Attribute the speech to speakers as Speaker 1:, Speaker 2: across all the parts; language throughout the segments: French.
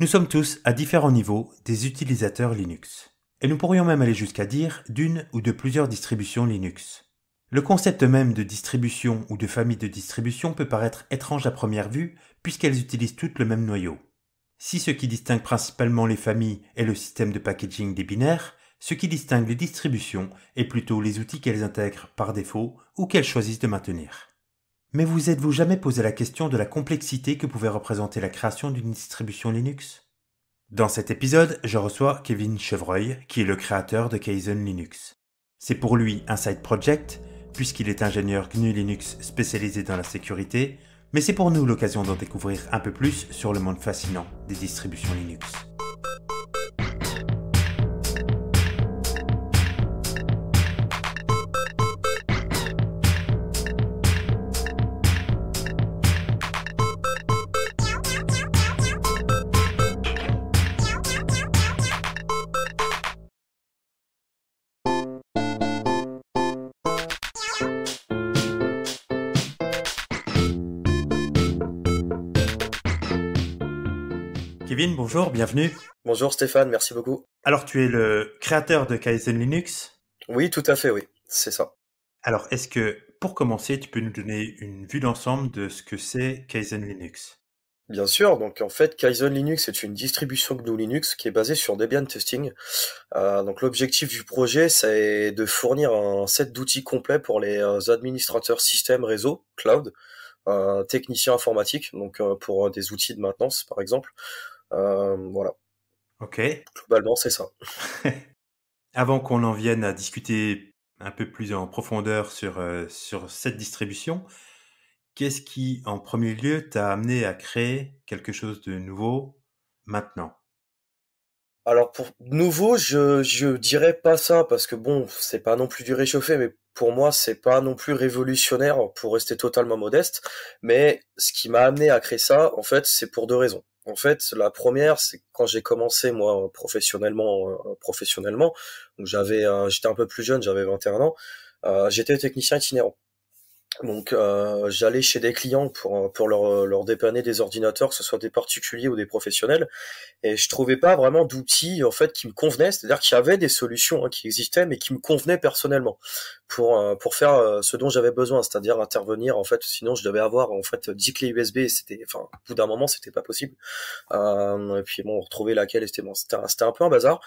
Speaker 1: Nous sommes tous, à différents niveaux, des utilisateurs Linux. Et nous pourrions même aller jusqu'à dire d'une ou de plusieurs distributions Linux. Le concept même de distribution ou de famille de distribution peut paraître étrange à première vue, puisqu'elles utilisent toutes le même noyau. Si ce qui distingue principalement les familles est le système de packaging des binaires, ce qui distingue les distributions est plutôt les outils qu'elles intègrent par défaut ou qu'elles choisissent de maintenir. Mais vous êtes-vous jamais posé la question de la complexité que pouvait représenter la création d'une distribution Linux Dans cet épisode, je reçois Kevin Chevreuil, qui est le créateur de Kaizen Linux. C'est pour lui un side project, puisqu'il est ingénieur GNU Linux spécialisé dans la sécurité, mais c'est pour nous l'occasion d'en découvrir un peu plus sur le monde fascinant des distributions Linux. Bonjour, bienvenue. Bonjour Stéphane, merci beaucoup. Alors tu es le créateur de Kaizen Linux Oui, tout à fait, oui, c'est ça. Alors est-ce que pour commencer, tu peux nous donner une vue d'ensemble de ce que c'est Kaizen Linux
Speaker 2: Bien sûr, donc en fait Kaizen Linux est une distribution GNU Linux qui est basée sur Debian Testing. Euh, donc l'objectif du projet c'est de fournir un set d'outils complets pour les euh, administrateurs système, réseau, cloud, euh, techniciens informatiques, donc pour des outils de maintenance par exemple, euh, voilà. Ok. Globalement, c'est ça.
Speaker 1: Avant qu'on en vienne à discuter un peu plus en profondeur sur, euh, sur cette distribution, qu'est-ce qui, en premier lieu, t'a amené à créer quelque chose de nouveau maintenant
Speaker 2: Alors, pour nouveau, je, je dirais pas ça, parce que bon, c'est pas non plus du réchauffé, mais pour moi, c'est pas non plus révolutionnaire, pour rester totalement modeste. Mais ce qui m'a amené à créer ça, en fait, c'est pour deux raisons. En fait, la première, c'est quand j'ai commencé moi professionnellement, euh, professionnellement. j'avais, j'étais un peu plus jeune, j'avais 21 ans. Euh, j'étais technicien itinérant. Donc euh, j'allais chez des clients pour euh, pour leur, euh, leur dépanner des ordinateurs, que ce soit des particuliers ou des professionnels, et je trouvais pas vraiment d'outils en fait qui me convenaient, c'est-à-dire qu'il y avait des solutions hein, qui existaient mais qui me convenaient personnellement pour euh, pour faire ce dont j'avais besoin, c'est-à-dire intervenir en fait, sinon je devais avoir en fait 10 clés USB, c'était enfin au bout d'un moment c'était pas possible. et puis bon, retrouver laquelle c'était bon, c'était c'était un peu un bazar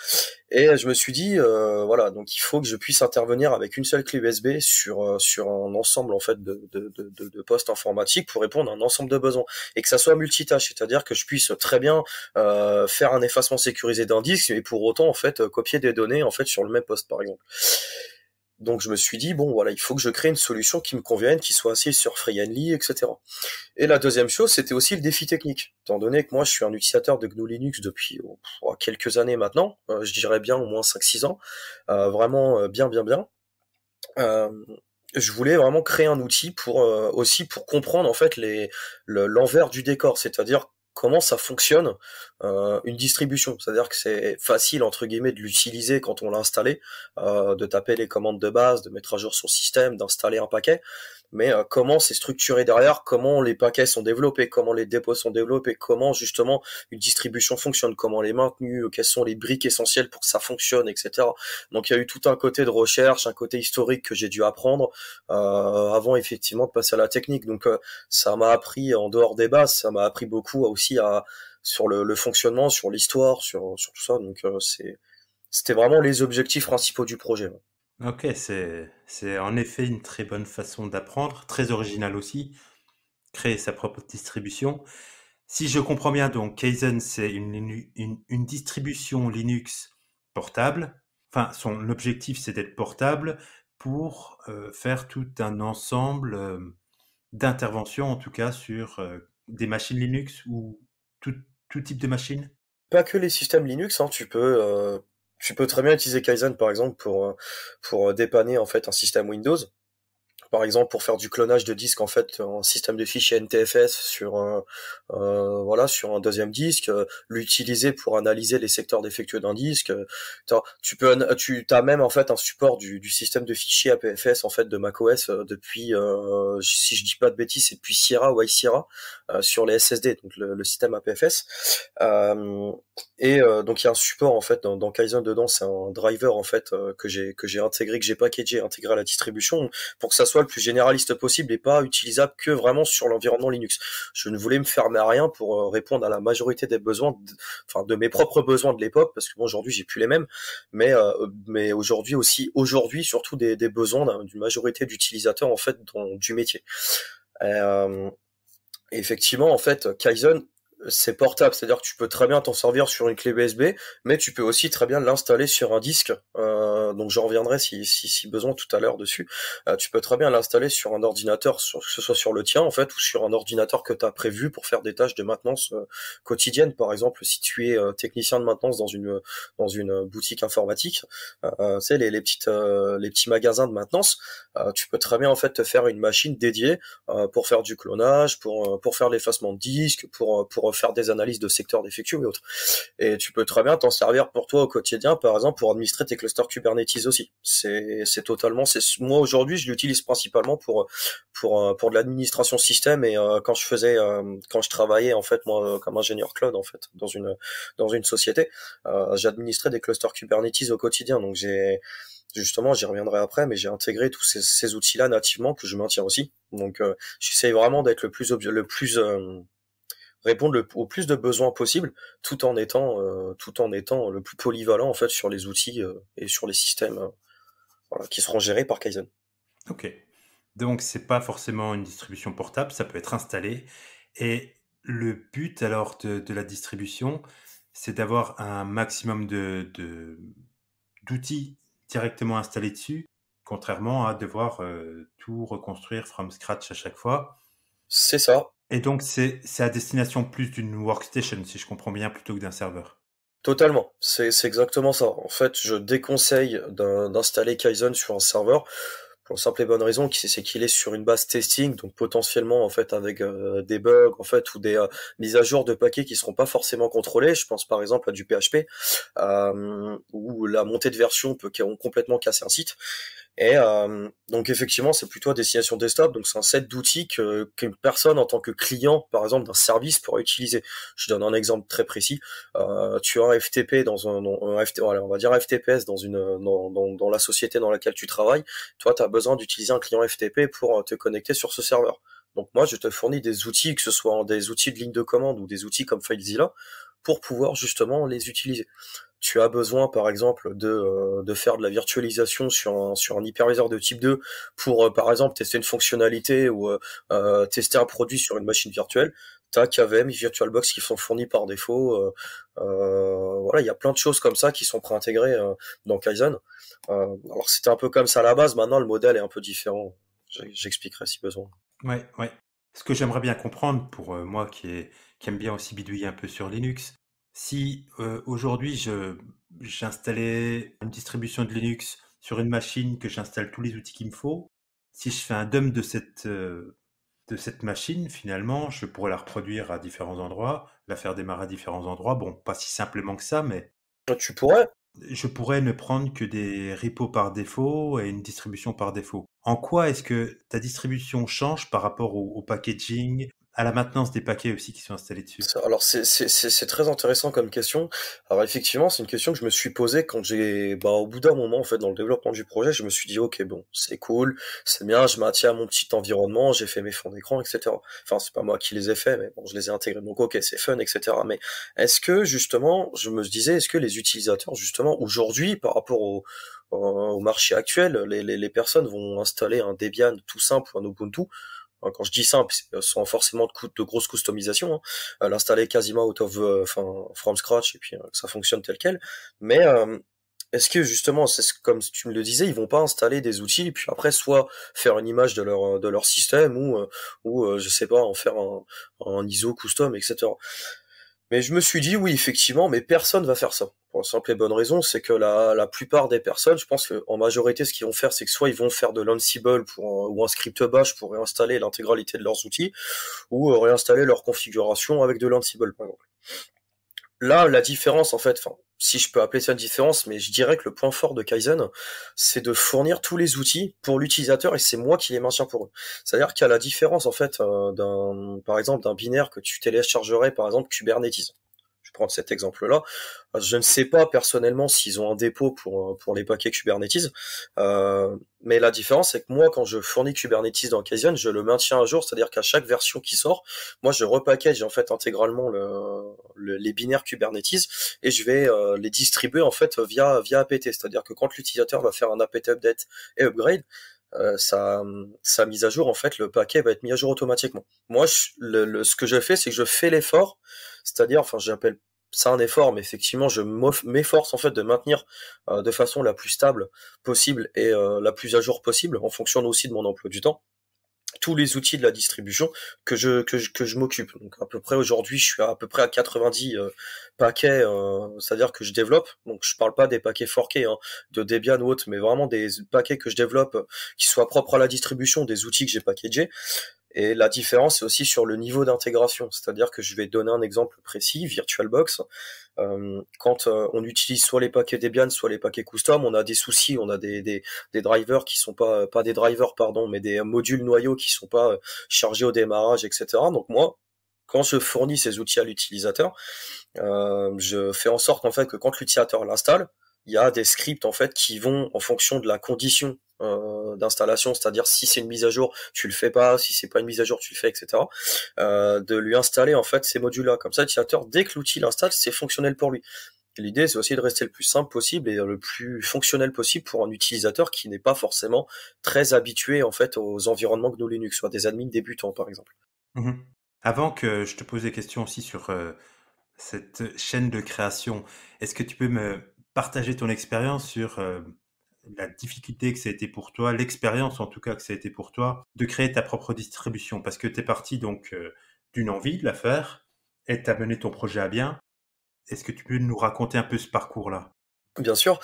Speaker 2: et je me suis dit voilà, donc il faut que je puisse intervenir avec une seule clé USB sur sur un ensemble en fait de, de, postes informatiques pour répondre à un ensemble de besoins et que ça soit multitâche, c'est-à-dire que je puisse très bien euh, faire un effacement sécurisé d'un disque et pour autant en fait copier des données en fait sur le même poste par exemple. Donc je me suis dit bon voilà il faut que je crée une solution qui me convienne, qui soit assise sur Free etc. Et la deuxième chose c'était aussi le défi technique. Étant donné que moi je suis un utilisateur de GNU Linux depuis oh, quelques années maintenant, euh, je dirais bien au moins 5-6 ans, euh, vraiment bien bien bien je voulais vraiment créer un outil pour euh, aussi pour comprendre en fait les l'envers du décor, c'est-à-dire comment ça fonctionne euh, une distribution. C'est-à-dire que c'est facile entre guillemets de l'utiliser quand on l'a installé, euh, de taper les commandes de base, de mettre à jour son système, d'installer un paquet mais euh, comment c'est structuré derrière, comment les paquets sont développés, comment les dépôts sont développés, comment justement une distribution fonctionne, comment elle est maintenue, euh, quelles sont les briques essentielles pour que ça fonctionne, etc. Donc il y a eu tout un côté de recherche, un côté historique que j'ai dû apprendre euh, avant effectivement de passer à la technique. Donc ça m'a appris en dehors des bases, ça m'a appris beaucoup aussi à sur le, fonctionnement, sur l'histoire, sur, sur tout ça. Donc c'était vraiment les objectifs principaux du projet.
Speaker 1: Ok, c'est c'est en effet une très bonne façon d'apprendre, très originale aussi, créer sa propre distribution. Si je comprends bien, donc Kaizen, c'est une, une, distribution Linux portable. Enfin, son objectif, c'est d'être portable pour euh, faire tout un ensemble euh, d'interventions, en tout cas sur euh, des machines Linux ou tout, tout type de machines
Speaker 2: Pas que les systèmes Linux, hein, tu peux tu peux très bien utiliser Kaizen par exemple pour euh, pour euh, dépanner en fait un système Windows par exemple pour faire du clonage de disques en fait en système de fichiers NTFS sur un, euh, voilà sur un deuxième disque l'utiliser pour analyser les secteurs défectueux d'un disque tu peux tu as même en fait un support du, système de fichiers APFS en fait de macOS depuis si je dis pas de bêtises c'est depuis Sierra ou iSierra euh, sur les SSD, donc le, système APFS. Euh, et euh, donc il y a un support en fait dans, dans Kaizen dedans, c'est un driver en fait que j'ai que j'ai intégré, que j'ai packagé, intégré à la distribution pour que ça soit le plus généraliste possible et pas utilisable que vraiment sur l'environnement Linux. Je ne voulais me fermer à rien pour répondre à la majorité des besoins, enfin de mes propres besoins de l'époque, parce que bon, aujourd'hui j'ai plus les mêmes, mais mais aujourd'hui aussi aujourd'hui surtout des, des besoins d'une majorité d'utilisateurs en fait dans, du métier. Euh, et effectivement, en fait, Kaizen c'est portable, c'est-à-dire que tu peux très bien t'en servir sur une clé USB, mais tu peux aussi très bien l'installer sur un disque. Euh, donc j'en reviendrai si, si, si, besoin tout à l'heure dessus. Euh, tu peux très bien l'installer sur un ordinateur, que ce soit sur le tien en fait, ou sur un ordinateur que tu as prévu pour faire des tâches de maintenance euh, quotidienne. Par exemple, si tu es technicien de maintenance dans une dans une boutique informatique, tu sais les, les petites les petits magasins de maintenance, tu peux très bien en fait te faire une machine dédiée pour faire du clonage, pour pour faire l'effacement de disque, pour pour faire des analyses de secteurs d'effectifs et autres. Et tu peux très bien t'en servir pour toi au quotidien, par exemple, pour administrer tes clusters Kubernetes aussi. C'est totalement, c'est moi aujourd'hui, je l'utilise principalement pour pour euh, pour de l'administration système et euh, quand je faisais euh, quand je travaillais en fait moi comme ingénieur cloud en fait dans une dans une société, j'administrais des clusters Kubernetes au quotidien. Donc j'ai justement, j'y reviendrai après, mais j'ai intégré tous ces, ces outils-là nativement que je maintiens aussi. Donc, euh, j'essaie vraiment d'être le plus le plus répondre au plus de besoins possible, tout en étant, euh, tout en étant le plus polyvalent en fait sur les outils euh, et sur les systèmes euh, qui seront gérés par Kaizen.
Speaker 1: Ok. Donc c'est pas forcément une distribution portable, ça peut être installé. Et le but alors de, la distribution, c'est d'avoir un maximum d'outils directement installés dessus, contrairement à devoir tout reconstruire from scratch à chaque fois. C'est ça. Et donc, c'est à destination plus d'une workstation, si je comprends bien, plutôt que d'un
Speaker 2: serveur. Totalement, c'est exactement ça. En fait, je déconseille d'installer Kaizen sur un serveur pour la simple et bonne raison c'est qu'il est sur une base testing, donc potentiellement en fait avec euh, des bugs en fait ou des euh, mises à jour de paquets qui seront pas forcément contrôlés. Je pense par exemple à du PHP ou euh, où la montée de version peut complètement casser un site. Et euh, donc effectivement, c'est plutôt à destination desktop. Donc c'est un set d'outils que qu'une personne en tant que client, par exemple d'un service, pourrait utiliser. Je donne un exemple très précis. Euh, tu as un FTP dans un, on va dire FTPS dans dans, la société dans laquelle tu travailles. Toi, tu as besoin d'utiliser un client FTP pour euh, te connecter sur ce serveur. Donc moi, je te fournis des outils, que ce soit des outils de ligne de commande ou des outils comme FileZilla, pour pouvoir justement les utiliser tu as besoin par exemple de, euh, de faire de la virtualisation sur un, sur un hyperviseur de type 2 pour euh, par exemple tester une fonctionnalité ou euh, tester un produit sur une machine virtuelle, tu KVM et VirtualBox qui sont fournis par défaut. voilà, il y a plein de choses comme ça qui sont préintégrées dans Kaizen. alors c'était un peu comme ça à la base, maintenant le modèle est un peu différent. J'expliquerai si besoin.
Speaker 1: Ouais, ouais. Ce que j'aimerais bien comprendre pour moi qui, est, qui aime bien aussi bidouiller un peu sur Linux, si euh, aujourd'hui j'installais une distribution de Linux sur une machine que j'installe tous les outils qu'il me faut, si je fais un dump euh, de cette machine, finalement, je pourrais la reproduire à différents endroits, la faire démarrer à différents endroits. Bon, pas si simplement que ça, mais. Tu pourrais. Je pourrais ne prendre que des repos par défaut et une distribution par défaut. En quoi est-ce que ta distribution change par rapport au packaging, à la maintenance des paquets aussi qui sont installés dessus
Speaker 2: Alors c'est très intéressant comme question. Alors effectivement, c'est une question que je me suis posée quand j'ai, bah, au bout d'un moment en fait, dans le développement du projet, je me suis dit ok bon, c'est cool, c'est bien, je maintiens mon petit environnement, j'ai fait mes fonds d'écran, etc. Enfin c'est pas moi qui les ai faits, mais bon, je les ai intégrés, donc ok c'est fun, etc. Mais est-ce que justement, je me disais, est-ce que les utilisateurs justement aujourd'hui par rapport au, euh, marché actuel, les, les personnes vont installer un Debian tout simple un Ubuntu quand je dis simple, sans forcément de, de grosses customisations, hein. euh, l'installer quasiment out of, euh, enfin, from scratch et puis euh, ça fonctionne tel quel. Mais est-ce que justement, comme tu me le disais, ils vont pas installer des outils et puis après soit faire une image de leur système ou ou je sais pas en faire un, ISO custom etc. Mais je me suis dit oui effectivement, mais personne va faire ça simple et bonne raison, c'est que la, plupart des personnes, je pense qu'en majorité, ce qu'ils vont faire, c'est que soit ils vont faire de l'Ansible pour, ou un script bash pour réinstaller l'intégralité de leurs outils, ou euh, réinstaller leur configuration avec de l'Ansible, par exemple. Là, la différence, en fait, si je peux appeler ça une différence, mais je dirais que le point fort de Kaizen, c'est de fournir tous les outils pour l'utilisateur et c'est moi qui les maintiens pour eux. C'est-à-dire qu'il y a la différence, en fait, euh, d'un, par exemple, d'un binaire que tu téléchargerais, par exemple, Kubernetes je prends cet exemple-là. Euh, je ne sais pas personnellement s'ils ont un dépôt pour, euh, pour les paquets Kubernetes, euh, mais la différence, c'est que moi, quand je fournis Kubernetes dans Casion, je le maintiens à jour, c'est-à-dire qu'à chaque version qui sort, moi, je repackage en fait intégralement le, les binaires Kubernetes et je vais euh, les distribuer en fait via via apt, c'est-à-dire que quand l'utilisateur va faire un apt update et upgrade, sa, mise à jour, en fait, le paquet va être mis à jour automatiquement. Moi, le, le, ce que je fais, c'est que je fais l'effort c'est-à-dire, enfin, j'appelle ça un effort, mais effectivement, je m'efforce en fait de maintenir euh, de façon la plus stable possible et euh, la plus à jour possible, en fonction aussi de mon emploi du temps tous les outils de la distribution que je que je, que je m'occupe. Donc à peu près aujourd'hui, je suis à, peu près à 90 euh, paquets, c'est-à-dire que je développe. Donc je parle pas des paquets forqués hein, de Debian ou autre, mais vraiment des paquets que je développe qui soient propres à la distribution, des outils que j'ai packagés. Et la différence, c'est aussi sur le niveau d'intégration. C'est-à-dire que je vais donner un exemple précis, VirtualBox. Euh, quand euh, on utilise soit les paquets Debian, soit les paquets custom, on a des soucis, on a des, des, drivers qui sont pas, pas des drivers, pardon, mais des modules noyaux qui sont pas euh, chargés au démarrage, etc. Donc moi, quand je fournis ces outils à l'utilisateur, je fais en sorte en fait que quand l'utilisateur l'installe, il y a des scripts en fait qui vont en fonction de la condition euh, d'installation, c'est-à-dire si c'est une mise à jour, tu le fais pas, si c'est pas une mise à jour, tu le fais, etc. Euh, de lui installer en fait ces modules-là. Comme ça, l'utilisateur, dès que l'outil l'installe, c'est fonctionnel pour lui. L'idée, c'est aussi de rester le plus simple possible et le plus fonctionnel possible pour un utilisateur qui n'est pas forcément très habitué en fait aux environnements GNU Linux, soit des admins débutants par exemple. Mmh
Speaker 1: Avant que je te pose des questions aussi sur euh, cette chaîne de création, est-ce que tu peux me partager ton expérience sur euh, la difficulté que ça a été pour toi, l'expérience en tout cas que ça a été pour toi, de créer ta propre distribution. Parce que tu es parti donc euh, d'une envie de la faire et tu as mené ton projet à bien. Est-ce que tu peux nous raconter un peu ce parcours-là
Speaker 2: Bien sûr.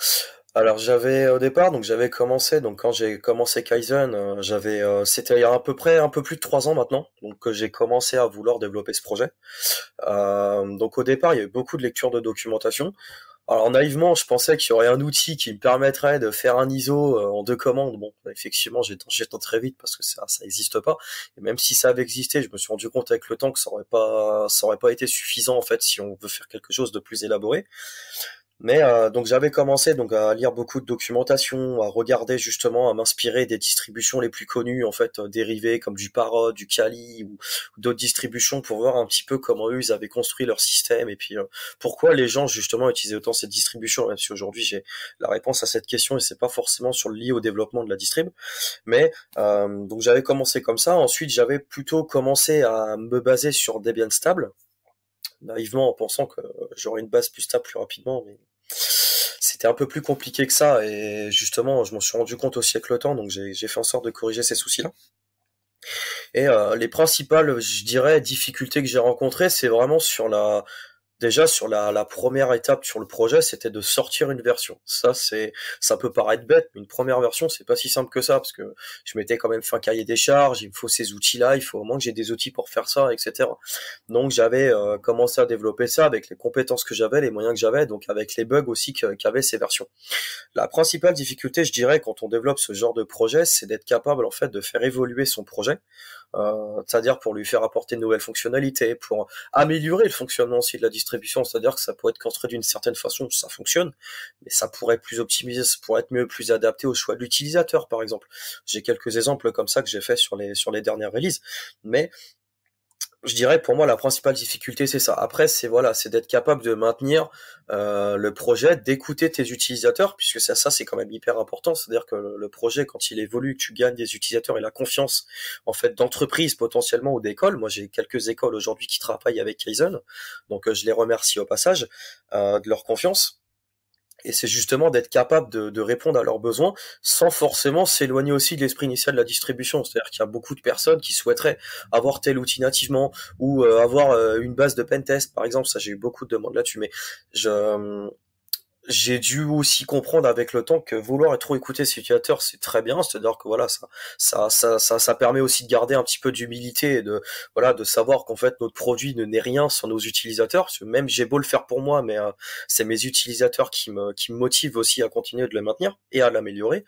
Speaker 2: Alors j'avais au départ, donc j'avais commencé, donc quand j'ai commencé Kaizen, euh, j'avais, c'était il y a à peu près un peu plus de trois ans maintenant, donc que j'ai commencé à vouloir développer ce projet. donc au départ, il y a beaucoup de lectures de documentation. Alors naïvement, je pensais qu'il y aurait un outil qui me permettrait de faire un ISO euh, en deux commandes. Bon, effectivement, j'ai tenté très vite parce que ça, ça n'existe pas. Et même si ça avait existé, je me suis rendu compte avec le temps que ça aurait pas, ça aurait pas été suffisant en fait si on veut faire quelque chose de plus élaboré. Mais euh, donc j'avais commencé donc à lire beaucoup de documentation, à regarder justement, à m'inspirer des distributions les plus connues en fait euh, dérivées comme du Parod, du Kali ou, d'autres distributions pour voir un petit peu comment eux ils avaient construit leur système et puis euh, pourquoi les gens justement utilisaient autant cette distribution même si aujourd'hui j'ai la réponse à cette question et c'est pas forcément sur le lié au développement de la distrib. Mais donc j'avais commencé comme ça. Ensuite j'avais plutôt commencé à me baser sur Debian stable naïvement en pensant que j'aurais une base plus stable plus rapidement, mais c'était un peu plus compliqué que ça. Et justement, je m'en suis rendu compte au siècle temps, donc j'ai fait en sorte de corriger ces soucis-là. Et euh, les principales, je dirais, difficultés que j'ai rencontrées, c'est vraiment sur la déjà sur la, première étape sur le projet, c'était de sortir une version. Ça, c'est, ça peut paraître bête, mais une première version, c'est pas si simple que ça, parce que je m'étais quand même fait un cahier des charges, il me faut ces outils-là, il faut au moins que j'ai des outils pour faire ça, etc. Donc j'avais euh, commencé à développer ça avec les compétences que j'avais, les moyens que j'avais, donc avec les bugs aussi qu'avaient ces versions. La principale difficulté, je dirais, quand on développe ce genre de projet, c'est d'être capable en fait de faire évoluer son projet euh, c'est-à-dire pour lui faire apporter de nouvelles fonctionnalités, pour améliorer le fonctionnement aussi de la distribution, c'est-à-dire que ça pourrait être construit d'une certaine façon, ça fonctionne, mais ça pourrait être plus optimisé, ça être mieux, plus adapté au choix de l'utilisateur, par exemple. J'ai quelques exemples comme ça que j'ai fait sur les sur les dernières releases, mais je dirais pour moi la principale difficulté c'est ça. Après c'est voilà c'est d'être capable de maintenir euh, le projet, d'écouter tes utilisateurs puisque ça ça c'est quand même hyper important. C'est-à-dire que le projet quand il évolue, tu gagnes des utilisateurs et la confiance en fait d'entreprise potentiellement ou d'écoles. Moi j'ai quelques écoles aujourd'hui qui travaillent avec Kaizen donc euh, je les remercie au passage euh, de leur confiance et c'est justement d'être capable de, répondre à leurs besoins sans forcément s'éloigner aussi de l'esprit initial de la distribution. C'est-à-dire qu'il y a beaucoup de personnes qui souhaiteraient avoir tel outil nativement ou euh, avoir euh, une base de pentest, par exemple. Ça, j'ai eu beaucoup de demandes là-dessus, mais je, hum, j'ai dû aussi comprendre avec le temps que vouloir être trop écouter ses utilisateurs, c'est très bien. C'est-à-dire que voilà, ça, ça, ça, ça, permet aussi de garder un petit peu d'humilité et de, voilà, de savoir qu'en fait, notre produit ne n'est rien sans nos utilisateurs. même j'ai beau le faire pour moi, mais euh, c'est mes utilisateurs qui me, qui me motivent aussi à continuer de le maintenir et à l'améliorer.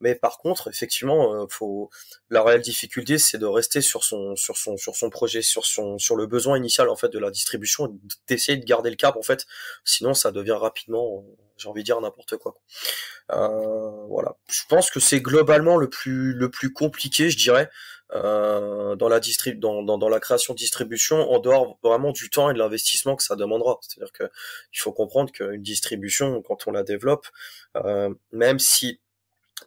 Speaker 2: Mais par contre, effectivement, euh, faut la réelle difficulté, c'est de rester sur son sur son sur son projet, sur son sur le besoin initial en fait de la distribution, d'essayer de garder le cap en fait. Sinon, ça devient rapidement, j'ai envie de dire n'importe quoi. Euh, voilà. Je pense que c'est globalement le plus le plus compliqué, je dirais, euh, dans la distrib dans, dans, dans la création de distribution, en dehors vraiment du temps et de l'investissement que ça demandera. C'est-à-dire que il faut comprendre qu'une distribution, quand on la développe, euh, même si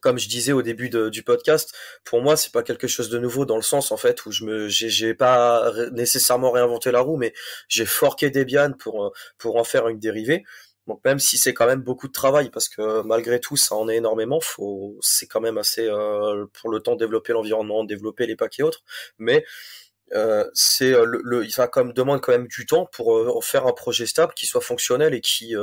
Speaker 2: comme je disais au début du podcast, pour moi, c'est pas quelque chose de nouveau dans le sens en fait où je me, j'ai pas nécessairement réinventé la roue, mais j'ai forqué Debian pour euh, pour en faire une dérivée. Donc même si c'est quand même beaucoup de travail, parce que malgré tout, ça en est énormément. Faut, c'est quand même assez euh, pour le temps développer l'environnement, développer les packs et autres, mais euh, c'est euh, le, le va comme demande quand même du temps pour euh, faire un projet stable qui soit fonctionnel et qui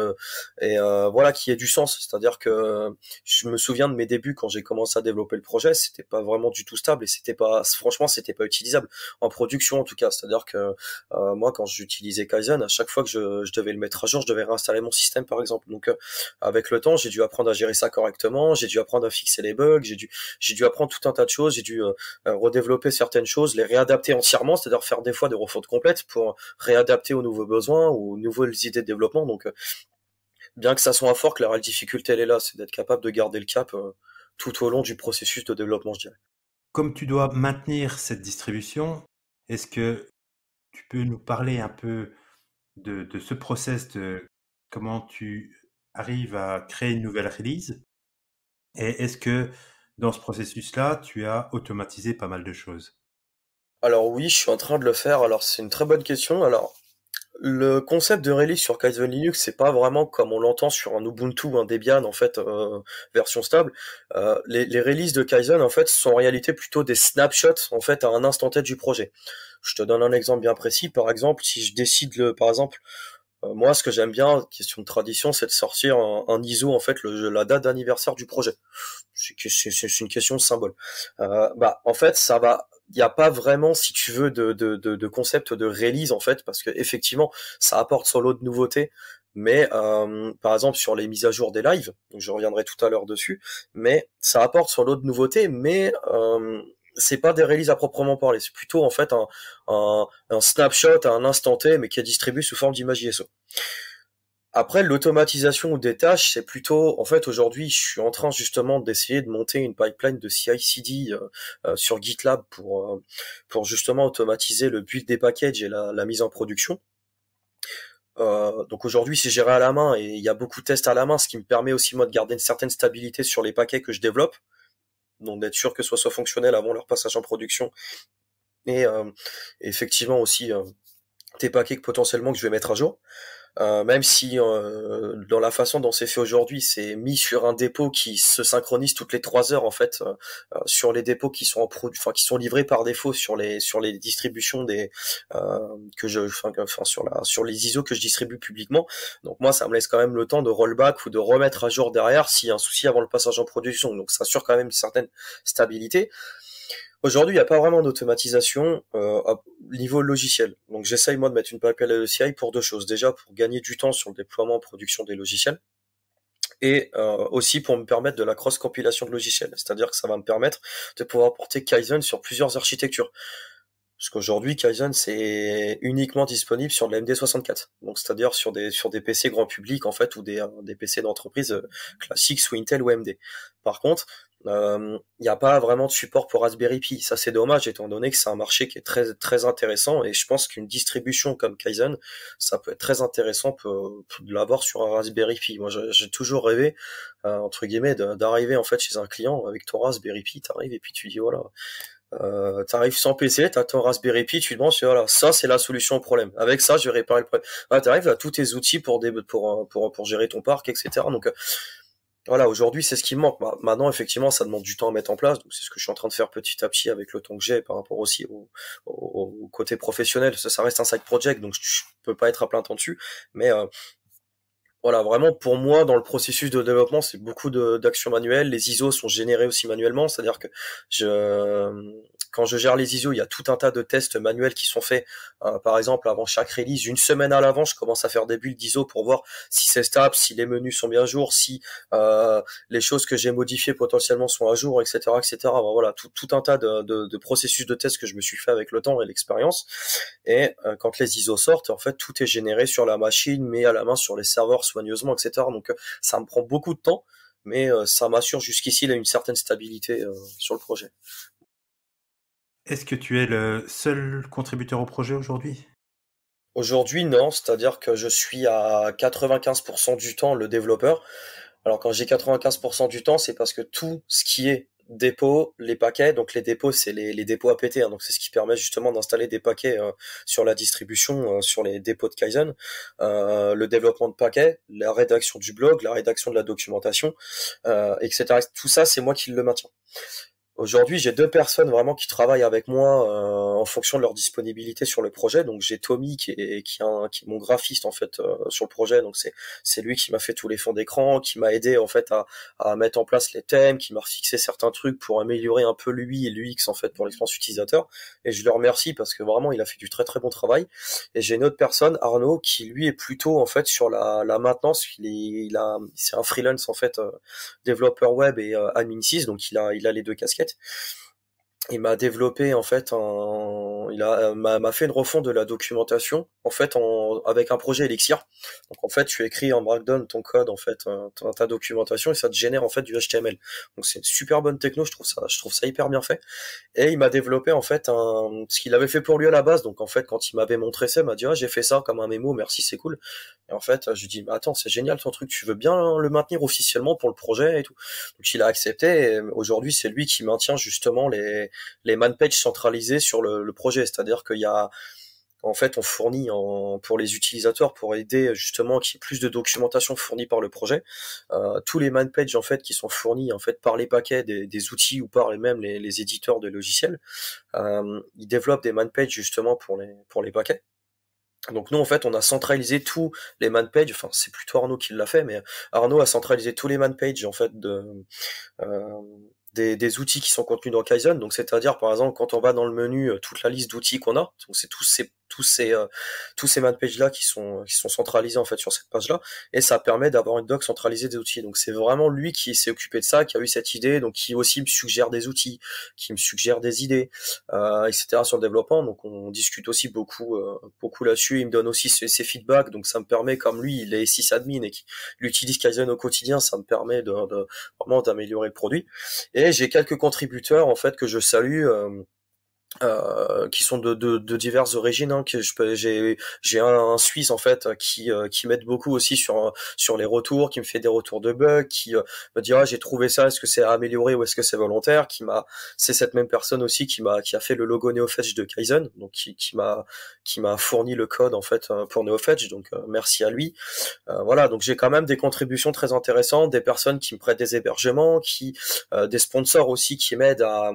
Speaker 2: et voilà qui ait du sens c'est-à-dire que je me souviens de mes débuts quand j'ai commencé à développer le projet c'était pas vraiment du tout stable et c'était pas franchement c'était pas utilisable en production en tout cas c'est-à-dire que moi quand j'utilisais Kaizen à chaque fois que je, je, devais le mettre à jour je devais réinstaller mon système par exemple donc avec le temps j'ai dû apprendre à gérer ça correctement j'ai dû apprendre à fixer les bugs j'ai dû j'ai dû apprendre tout un tas de choses j'ai dû redévelopper certaines choses les réadapter entièrement c'est-à-dire faire des fois des refontes complètes pour réadapter aux nouveaux besoins, aux nouvelles idées de développement. Donc, euh, bien que ça soit un que la difficulté, elle est là, c'est d'être capable de garder le cap euh, tout au long du processus de développement, je
Speaker 1: Comme tu dois maintenir cette distribution, est-ce que tu peux nous parler un peu de, ce process de comment tu arrives à créer une nouvelle release Et est-ce que dans ce processus-là, tu as automatisé pas mal de choses
Speaker 2: alors oui, je suis en train de le faire. Alors c'est une très bonne question. Alors le concept de release sur Kaizen Linux, c'est pas vraiment comme on l'entend sur un Ubuntu ou un Debian en fait euh, version stable. Euh, les, les, releases de Kaizen en fait sont en réalité plutôt des snapshots en fait à un instant T du projet. Je te donne un exemple bien précis. Par exemple, si je décide le, par exemple, euh, moi ce que j'aime bien, question de tradition, c'est de sortir un, ISO en fait le, la date d'anniversaire du projet. C'est une question de symbole. bah en fait ça va il n'y a pas vraiment, si tu veux, de, de, de, concept de release en fait, parce que effectivement, ça apporte sur l'eau de nouveautés. Mais euh, par exemple sur les mises à jour des lives, donc je reviendrai tout à l'heure dessus, mais ça apporte sur l'autre de mais euh, c'est pas des releases à proprement parler, c'est plutôt en fait un, un, snapshot un instant T, mais qui est distribué sous forme d'image ISO. Après, l'automatisation des tâches, c'est plutôt, en fait, aujourd'hui, je suis en train justement d'essayer de monter une pipeline de CI/CD euh, euh, sur GitLab pour euh, pour justement automatiser le build des packages et la, mise en production. donc aujourd'hui, c'est géré à la main et il y a beaucoup de tests à la main, ce qui me permet aussi moi de garder une certaine stabilité sur les paquets que je développe, donc d'être sûr que ce soit fonctionnel avant leur passage en production. Et effectivement aussi tes paquets potentiellement que je vais mettre à jour. Euh, même si euh, dans la façon dont c'est fait aujourd'hui, c'est mis sur un dépôt qui se synchronise toutes les trois heures en fait euh, sur les dépôts qui sont en enfin qui sont livrés par défaut sur les sur les distributions des que je sur sur les ISO que je distribue publiquement. Donc moi ça me laisse quand même le temps de rollback ou de remettre à jour derrière s'il y a un souci avant le passage en production. Donc ça assure quand même une certaine stabilité. Aujourd'hui, il n'y a pas vraiment d'automatisation euh, niveau logiciel. Donc, j'essaye moi de mettre une pipeline à CI pour deux choses. Déjà, pour gagner du temps sur le déploiement en production des logiciels, et euh, aussi pour me permettre de la cross-compilation de logiciels. C'est-à-dire que ça va me permettre de pouvoir porter Kaizen sur plusieurs architectures. Parce qu'aujourd'hui, Kaizen, c'est uniquement disponible sur de la MD64. Donc, c'est-à-dire sur des, sur des PC grand public, en fait, ou des, des PC d'entreprise euh, classiques sous Intel ou AMD. Par contre, il euh, n'y a pas vraiment de support pour Raspberry Pi. Ça, c'est dommage, étant donné que c'est un marché qui est très, très intéressant. Et je pense qu'une distribution comme Kaizen, ça peut être très intéressant pour, de l'avoir sur un Raspberry Pi. Moi, j'ai toujours rêvé, euh, entre guillemets, d'arriver en fait chez un client avec ton Raspberry Pi. T'arrives et puis tu dis voilà. Euh, arrives sans PC, t'as ton Raspberry Pi, tu te demandes, voilà, ça c'est la solution au problème. Avec ça, je vais réparer le problème. Bah, tu arrives à tous tes outils pour, des, pour, euh, pour, pour, gérer ton parc, etc. Donc, voilà, aujourd'hui, c'est ce qui me manque. Bah, maintenant, effectivement, ça demande du temps à mettre en place. Donc, c'est ce que je suis en train de faire petit à petit avec le temps que j'ai par rapport aussi au, côté professionnel. Ça, ça, reste un side project, donc je peux pas être à plein temps dessus. Mais euh, voilà, vraiment pour moi, dans le processus de développement, c'est beaucoup d'actions manuelles. Les ISO sont générés aussi manuellement, c'est-à-dire que je, quand je gère les ISO, il y a tout un tas de tests manuels qui sont faits. Euh, par exemple, avant chaque release, une semaine à l'avant, je commence à faire des builds d'ISO pour voir si c'est stable, si les menus sont bien à jour, si euh, les choses que j'ai modifiées potentiellement sont à jour, etc., etc. voilà, tout, un tas de, processus de tests que je me suis fait avec le temps et l'expérience. Et euh, quand les ISO sortent, en fait, tout est généré sur la machine, mais à la main sur les serveurs soigneusement, etc. Donc, ça me prend beaucoup de temps mais ça m'assure jusqu'ici une certaine stabilité sur le projet.
Speaker 1: Est-ce que tu es le seul contributeur au projet aujourd'hui
Speaker 2: Aujourd'hui, non, c'est-à-dire que je suis à 95% du temps le développeur. Alors quand j'ai 95% du temps, c'est parce que tout ce qui est dépôt, les paquets, donc les dépôts, c'est les, dépôts APT, hein. donc c'est ce qui permet justement d'installer des paquets euh, sur la distribution, euh, sur les dépôts de Kaizen, euh, le développement de paquets, la rédaction du blog, la rédaction de la documentation, etc. Tout ça, c'est moi qui le maintiens. Aujourd'hui, j'ai deux personnes vraiment qui travaillent avec moi euh, en fonction de leur disponibilité sur le projet. Donc j'ai Tommy qui est, qui, est qui mon graphiste en fait euh, sur le projet. Donc c'est lui qui m'a fait tous les fonds d'écran, qui m'a aidé en fait à, mettre en place les thèmes, qui m'a fixé certains trucs pour améliorer un peu l'UI et l'UX en fait pour mhm. l'expérience utilisateur. Et je le remercie parce que vraiment il a fait du très très bon travail. Et j'ai une autre personne, Arnaud, qui lui est plutôt en fait sur la, maintenance. Il est il a c'est un freelance en fait euh, développeur web et admin 6, donc il a il a les deux casquettes it. il m'a développé en fait il a euh, m'a fait une refonte de la documentation en fait en avec un projet Elixir. Donc en fait, tu écris en breakdown ton code en fait euh, ta, documentation et ça te génère en fait du HTML. Donc c'est une super bonne techno, je trouve ça je trouve ça hyper bien fait. Et il m'a développé en fait un ce qu'il avait fait pour lui à la base. Donc en fait, quand il m'avait montré ça, il m'a dit "Ah, j'ai fait ça comme un mémo, merci, c'est cool." Et en fait, je lui dis "Attends, c'est génial ton truc, tu veux bien le maintenir officiellement pour le projet et tout." Donc il a accepté et aujourd'hui, c'est lui qui maintient justement les les man pages centralisées sur le, projet. C'est-à-dire qu'il y a en fait, on fournit en, pour les utilisateurs, pour aider justement qu'il y ait plus de documentation fournie par le projet. Euh, tous les man pages en fait qui sont fournis en fait par les paquets des, outils ou par les mêmes les, éditeurs de logiciels, euh, ils développent des man pages justement pour les pour les paquets. Donc nous en fait on a centralisé tous les man pages, enfin c'est plutôt Arnaud qui l'a fait, mais Arnaud a centralisé tous les man pages en fait de euh, des, outils qui sont contenus dans Kaizen. Donc, c'est-à-dire, par exemple, quand on va dans le menu, euh, toute la liste d'outils qu'on a, donc c'est tous ces tous ces euh, tous ces man pages là qui sont qui sont centralisés en fait sur cette page là et ça permet d'avoir une doc centralisée des outils donc c'est vraiment lui qui s'est occupé de ça qui a eu cette idée donc qui aussi me suggère des outils qui me suggère des idées euh, etc sur le développement donc on discute aussi beaucoup euh, beaucoup là-dessus il me donne aussi ses, ses, feedbacks donc ça me permet comme lui il est admin et qui utilise Kaizen au quotidien ça me permet de, de vraiment d'améliorer le produit et j'ai quelques contributeurs en fait que je salue euh, euh, qui sont de, de, de diverses origines. Hein, que j'ai j'ai un, Suisse en fait qui euh, qui m'aide beaucoup aussi sur sur les retours, qui me fait des retours de bugs, qui euh, me dit ah, j'ai trouvé ça, est-ce que c'est amélioré ou est-ce que c'est volontaire Qui m'a c'est cette même personne aussi qui m'a qui a fait le logo NeoFetch de Kaizen, donc qui qui m'a qui m'a fourni le code en fait pour NeoFetch, donc merci à lui. voilà, donc j'ai quand même des contributions très intéressantes, des personnes qui me prêtent des hébergements, qui des sponsors aussi qui m'aident à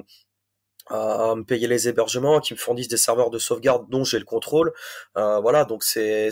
Speaker 2: à me payer les hébergements, qui me fournissent des serveurs de sauvegarde dont j'ai le contrôle. Euh, voilà, donc c'est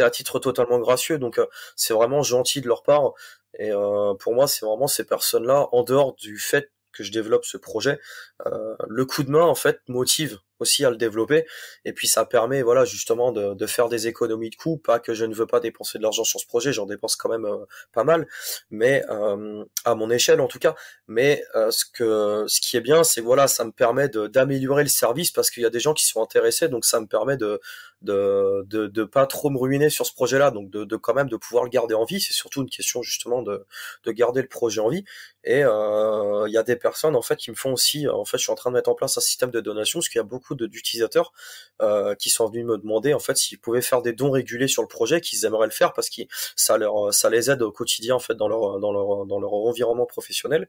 Speaker 2: à titre totalement gracieux, donc euh, c'est vraiment gentil de leur part. Et euh, pour moi, c'est vraiment ces personnes-là, en dehors du fait que je développe ce projet, le coup de main en fait motive aussi à le développer. Et puis ça permet, voilà, justement de, faire des économies de coûts. Pas que je ne veux pas dépenser de l'argent sur ce projet, j'en dépense quand même euh, pas mal, mais euh, à mon échelle en tout cas. Mais euh, ce que ce qui est bien, c'est voilà, ça me permet d'améliorer le service parce qu'il y a des gens qui sont intéressés, donc ça me permet de de, de, pas trop me ruiner sur ce projet-là, donc de, quand même de pouvoir le garder en vie. C'est surtout une question justement de, de garder le projet en vie. Et il y a des personnes en fait qui me font aussi, en fait, je suis en train de mettre en place un système de donation, ce qu'il y a beaucoup d'utilisateurs euh, qui sont venus me demander en fait s'ils pouvaient faire des dons régulés sur le projet, qu'ils aimeraient le faire parce que ça leur euh, ça les aide au quotidien en fait dans leur dans leur dans leur environnement professionnel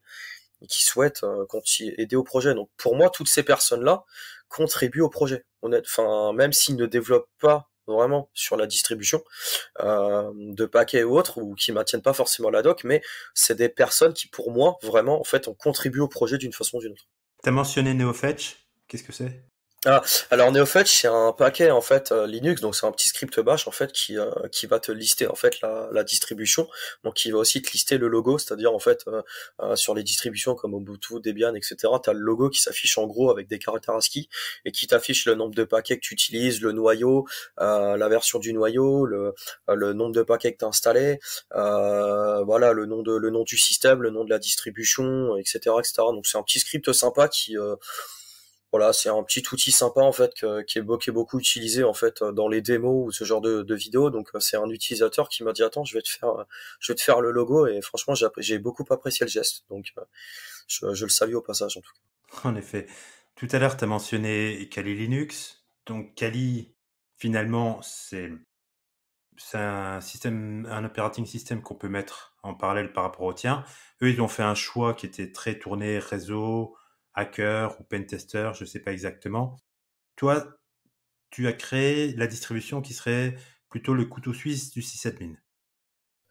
Speaker 2: et qui souhaitent euh, aider au projet. Donc pour moi, toutes ces personnes là contribuent au projet. enfin même s'ils ne développent pas vraiment sur la distribution de paquets ou autres ou qui maintiennent pas forcément la doc mais c'est des personnes qui pour moi vraiment en fait ont contribué au projet d'une façon ou d'une autre.
Speaker 1: Tu as mentionné NeoFetch, qu'est-ce que c'est
Speaker 2: ah, alors NeoFetch, c'est un paquet en fait euh, Linux, donc c'est un petit script bash en fait qui euh, qui va te lister en fait la, la distribution, donc qui va aussi te lister le logo, c'est-à-dire en fait euh, sur les distributions comme Ubuntu, Debian, etc. tu as le logo qui s'affiche en gros avec des caractères ASCII et qui t'affiche le nombre de paquets que tu utilises, le noyau, la version du noyau, le le nombre de paquets que tu installé, voilà le nom de le nom du système, le nom de la distribution, etc. etc. Donc c'est un petit script sympa qui voilà, c'est un petit outil sympa en fait qui, est, beaucoup utilisé en fait euh, dans les démos ou ce genre de, vidéos. Donc euh, c'est un utilisateur qui m'a dit attends, je vais te faire, euh, je vais te faire le logo et franchement j'ai beaucoup apprécié le geste. Donc je, le salue au passage en tout
Speaker 1: cas. En effet. Tout à l'heure, tu as mentionné Kali Linux. Donc Kali, finalement, c'est un système, un operating system qu'on peut mettre en parallèle par rapport au tien. Eux, ils ont fait un choix qui était très tourné réseau, hacker ou pentester, je ne sais pas exactement. Toi, tu as créé la distribution qui serait plutôt le couteau suisse du sysadmin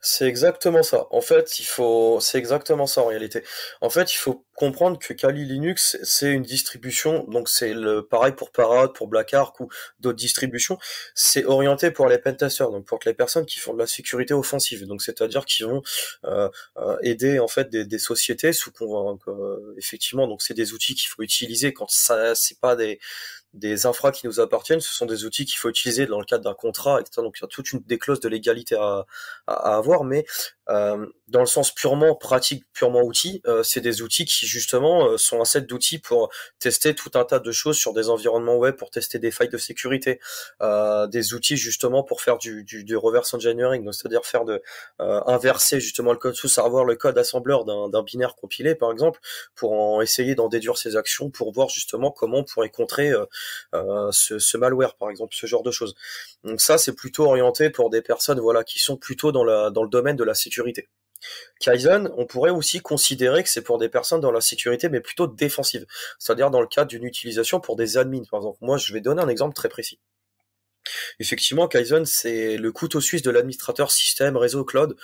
Speaker 2: c'est exactement ça. En fait, il faut, c'est exactement ça en réalité. En fait, il faut comprendre que Kali Linux, c'est une distribution, donc c'est le pareil pour Parade, pour Black Ark ou d'autres distributions. C'est orienté pour les pentesters, donc pour les personnes qui font de la sécurité offensive, donc c'est-à-dire qui vont euh, euh, aider en fait des, sociétés sous euh, effectivement. Donc c'est des outils qu'il faut utiliser quand ça, c'est pas des, des infras qui nous appartiennent, ce sont des outils qu'il faut utiliser dans le cadre d'un contrat, etc. Donc il y a toute une des clauses de légalité à, à avoir, mais euh, dans le sens purement pratique, purement outil, euh, c'est des outils qui justement euh, sont un set d'outils pour tester tout un tas de choses sur des environnements web, pour tester des failles de sécurité, euh, des outils justement pour faire du, du, reverse engineering, donc c'est-à-dire faire de inverser justement le code sous savoir le code assembleur d'un binaire compilé par exemple, pour en essayer d'en déduire ses actions, pour voir justement comment on pourrait contrer ce, ce, malware par exemple, ce genre de choses. Donc ça c'est plutôt orienté pour des personnes voilà qui sont plutôt dans dans le domaine de la sécurité sécurité. Kaizen, on pourrait aussi considérer que c'est pour des personnes dans la sécurité, mais plutôt défensive, c'est-à-dire dans le cadre d'une utilisation pour des admins, par exemple. Moi, je vais donner un exemple très précis. Effectivement, Kaizen, c'est le couteau suisse de l'administrateur système, réseau, cloud,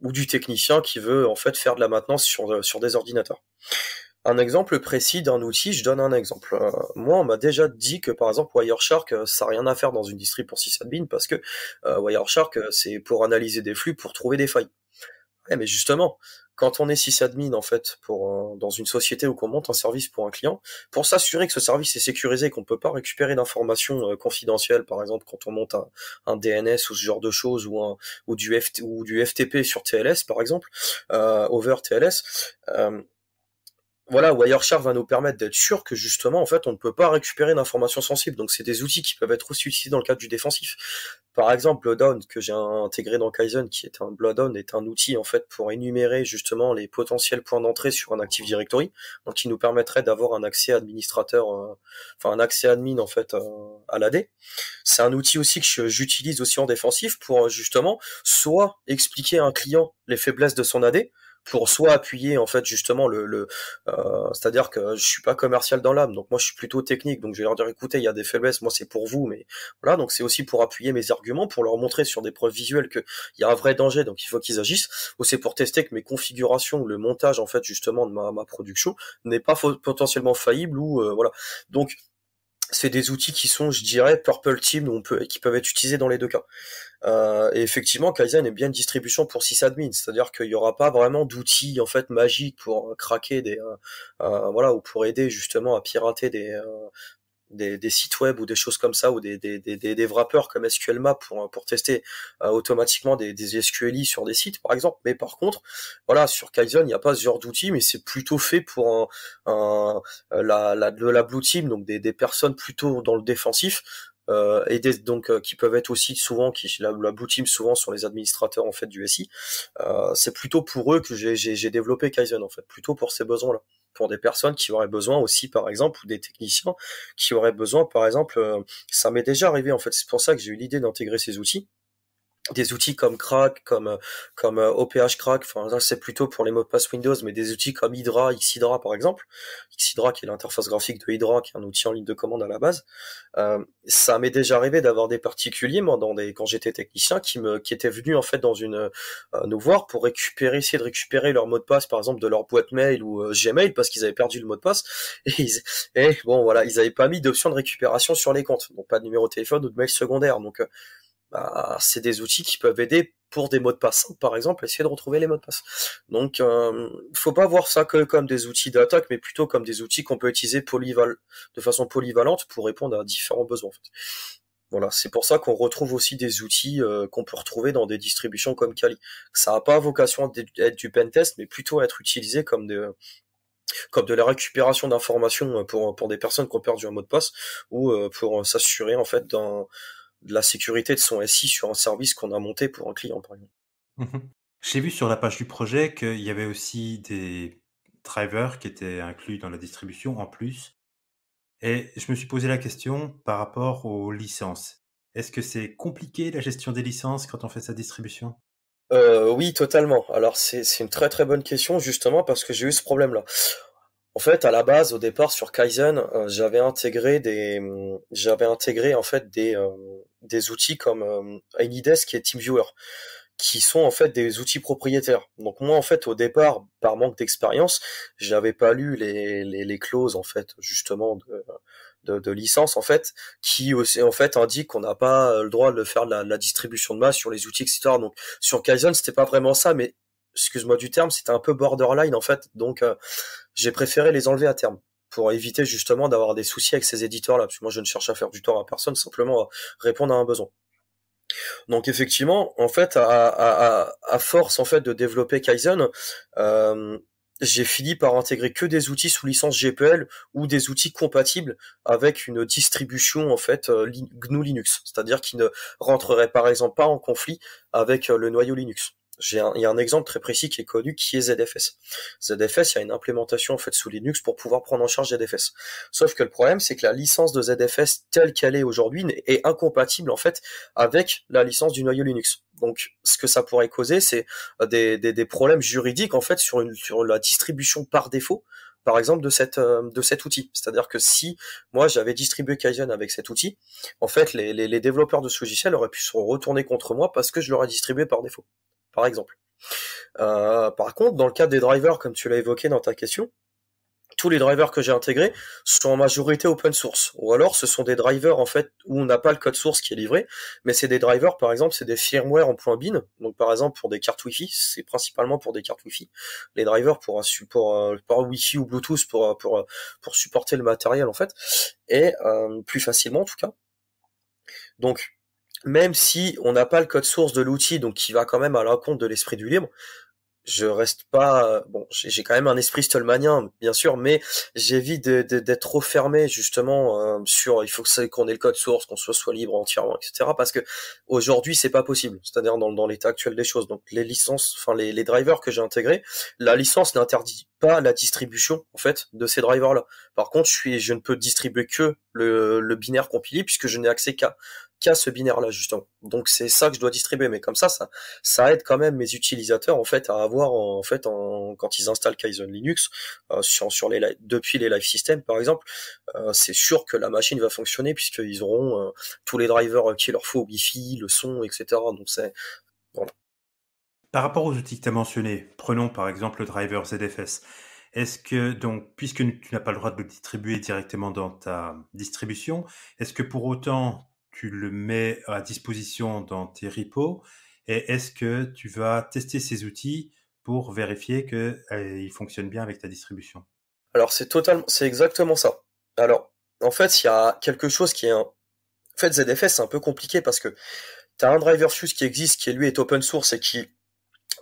Speaker 2: ou du technicien qui veut en fait faire de la maintenance sur, euh, sur des ordinateurs. Un exemple précis d'un outil, je donne un exemple. Euh, moi, on m'a déjà dit que par exemple Wireshark, euh, ça n'a rien à faire dans une distrib pour sysadmin parce que Wireshark, c'est pour analyser des flux, pour trouver des failles mais justement, quand on est sysadmin en fait pour dans une société ou qu'on monte un service pour un client, pour s'assurer que ce service est sécurisé, qu'on ne peut pas récupérer d'informations euh, confidentielles, par exemple quand on monte un, un, DNS ou ce genre de choses ou un ou du, ou du FTP sur TLS par exemple euh, over TLS. Euh, voilà, Wireshark va nous permettre d'être sûr que justement, en fait, on ne peut pas récupérer d'informations sensibles. Donc, c'est des outils qui peuvent être aussi utilisés dans le cadre du défensif. Par exemple, Down que j'ai intégré dans Kaizen, qui est un Bloodhound, est un outil en fait pour énumérer justement les potentiels points d'entrée sur un Active Directory, donc qui nous permettrait d'avoir un accès administrateur, euh, enfin un accès admin en fait euh, à l'AD. C'est un outil aussi que j'utilise aussi en défensif pour euh, justement soit expliquer à un client les faiblesses de son AD, pour soit appuyer en fait justement le, le euh, c'est-à-dire que je suis pas commercial dans l'âme, donc moi je suis plutôt technique, donc je vais leur dire écoutez, il y a des faiblesses, moi c'est pour vous, mais voilà, donc c'est aussi pour appuyer mes arguments, pour leur montrer sur des preuves visuelles qu'il y a un vrai danger, donc il faut qu'ils agissent, ou c'est pour tester que mes configurations, le montage en fait justement de ma, ma production n'est pas potentiellement faillible ou euh, voilà. Donc c'est des outils qui sont, je dirais, purple team, on peut, qui peuvent être utilisés dans les deux cas. Euh, et effectivement, Kaizen est bien une distribution pour sysadmin, c'est-à-dire qu'il n'y aura pas vraiment d'outils en fait magiques pour craquer des, euh, euh, voilà, ou pour aider justement à pirater des, des, sites web ou des choses comme ça ou des, des, des, des wrappers comme SQLMA pour, pour tester euh, automatiquement des, des SQLI sur des sites par exemple. Mais par contre, voilà, sur Kaizen, il n'y a pas ce genre d'outil, mais c'est plutôt fait pour un, un, euh, la, la, la blue team, donc des, des personnes plutôt dans le défensif, euh, et des, donc qui peuvent être aussi souvent qui la, la, blue team souvent sont les administrateurs en fait du SI. c'est plutôt pour eux que j'ai développé Kaizen en fait, plutôt pour ces besoins là pour des personnes qui auraient besoin aussi, par exemple, ou des techniciens qui auraient besoin, par exemple, euh, ça m'est déjà arrivé en fait. C'est pour ça que j'ai eu l'idée d'intégrer ces outils des outils comme Crack, comme comme euh, OPH Crack, enfin c'est plutôt pour les mots de passe Windows, mais des outils comme Hydra, Xhydra par exemple, Xhydra qui est l'interface graphique de Hydra, qui est un outil en ligne de commande à la base. Euh, ça m'est déjà arrivé d'avoir des particuliers, moi, dans des quand j'étais technicien, qui me qui étaient venus en fait dans une euh, nous voir pour récupérer, essayer de récupérer leur mot de passe par exemple de leur boîte mail ou euh, Gmail parce qu'ils avaient perdu le mot de passe et, ils, et bon voilà ils avaient pas mis d'option de récupération sur les comptes, donc pas de numéro de téléphone ou de mail secondaire, donc bah, c'est des outils qui peuvent aider pour des mots de passe, par exemple, essayer de retrouver les mots de passe. Donc, euh, faut pas voir ça que comme des outils d'attaque, mais plutôt comme des outils qu'on peut utiliser de façon polyvalente pour répondre à différents besoins. Voilà, c'est pour ça qu'on retrouve aussi des outils euh, qu'on peut retrouver dans des distributions comme Kali. Ça n'a pas vocation à être du pentest, mais plutôt à être utilisé comme comme de la récupération d'informations euh, pour, pour des personnes qui ont perdu un mot de passe ou euh, pour s'assurer en fait d'un de la sécurité de son SI sur un service qu'on a monté pour un client, mmh
Speaker 1: J'ai vu sur la page du projet qu'il y avait aussi des drivers qui étaient inclus dans la distribution en plus. Et je me suis posé la question par rapport aux licences. Est-ce que c'est compliqué la gestion des licences quand on fait sa distribution
Speaker 2: euh, Oui, totalement. Alors c'est une très très bonne question justement parce que j'ai eu ce problème-là. En fait, à la base, au départ sur Kaizen, euh, j'avais intégré des, j'avais intégré en fait des, euh, des outils comme euh, Anydesk et TeamViewer, qui sont en fait des outils propriétaires. Donc moi en fait au départ, par manque d'expérience, j'avais pas lu les, les, clauses en fait justement de, de, licence en fait, qui aussi en fait indique qu'on n'a pas le droit de faire de la, distribution de masse sur les outils etc. Donc sur Kaizen c'était pas vraiment ça, mais excuse-moi du terme, c'était un peu borderline en fait, donc euh, j'ai préféré les enlever à terme pour éviter justement d'avoir des soucis avec ces éditeurs-là. puisque moi, je ne cherche à faire du tort à personne, simplement à répondre à un besoin. Donc effectivement, en fait, à, force en fait de développer Kaizen, euh, j'ai fini par intégrer que des outils sous licence GPL ou des outils compatibles avec une distribution en fait euh, GNU Linux, c'est-à-dire qui ne rentrerait par exemple pas en conflit avec euh, le noyau Linux j'ai il y a un exemple très précis qui est connu qui est ZFS. ZFS, il y a une implémentation en fait sous Linux pour pouvoir prendre en charge ZFS. Sauf que le problème, c'est que la licence de ZFS telle qu'elle est aujourd'hui est incompatible en fait avec la licence du noyau Linux. Donc, ce que ça pourrait causer, c'est euh, des, problèmes juridiques en fait sur, une, la distribution par défaut par exemple de cette euh, de cet outil. C'est-à-dire que si moi j'avais distribué Kaizen avec cet outil, en fait les, les développeurs de ce logiciel auraient pu se retourner contre moi parce que je l'aurais distribué par défaut par exemple. Euh, par contre, dans le cadre des drivers, comme tu l'as évoqué dans ta question, tous les drivers que j'ai intégrés sont en majorité open source. Ou alors, ce sont des drivers, en fait, où on n'a pas le code source qui est livré, mais c'est des drivers, par exemple, c'est des firmware en point bin. Donc, par exemple, pour des cartes Wi-Fi, c'est principalement pour des cartes Wi-Fi. Les drivers pour un support, euh, Wi-Fi ou Bluetooth pour, euh, pour, pour supporter le matériel, en fait. Et, plus facilement, en tout cas. Donc, même si on n'a pas le code source de l'outil, donc qui va quand même à l'encontre de l'esprit du libre, je reste pas euh, bon j'ai quand même un esprit stolmanien bien sûr mais j'évite d'être trop fermé justement euh, sur il faut que qu'on ait le code source qu'on soit soit libre entièrement etc parce que aujourd'hui c'est pas possible c'est-à-dire dans, dans l'état actuel des choses donc les licences enfin les, les drivers que j'ai intégrés la licence n'interdit pas la distribution en fait de ces drivers là par contre je suis je ne peux distribuer que le, le binaire compilé puisque je n'ai accès qu'à qu'à ce binaire-là justement. Donc c'est ça que je dois distribuer, mais comme ça, ça, ça aide quand même mes utilisateurs en fait à avoir en, fait en, quand ils installent Kaizen Linux euh, sur, les depuis les live systems par exemple, euh, c'est sûr que la machine va fonctionner puisqu'ils auront euh, tous les drivers qui leur faut, Wi-Fi, le son, etc. Donc c'est
Speaker 1: Par rapport aux outils que tu as mentionnés, prenons par exemple le driver ZFS. Est-ce que, donc, puisque tu n'as pas le droit de le distribuer directement dans ta distribution, est-ce que pour autant tu le mets à disposition dans tes repos et est-ce que tu vas tester ces outils pour vérifier qu'ils euh, fonctionnent bien avec ta distribution
Speaker 2: Alors c'est totalement, c'est exactement ça. Alors en fait, il y a quelque chose qui est un... En fait, ZFS, c'est un peu compliqué parce que tu as un driver fuse qui existe, qui est lui est open source et qui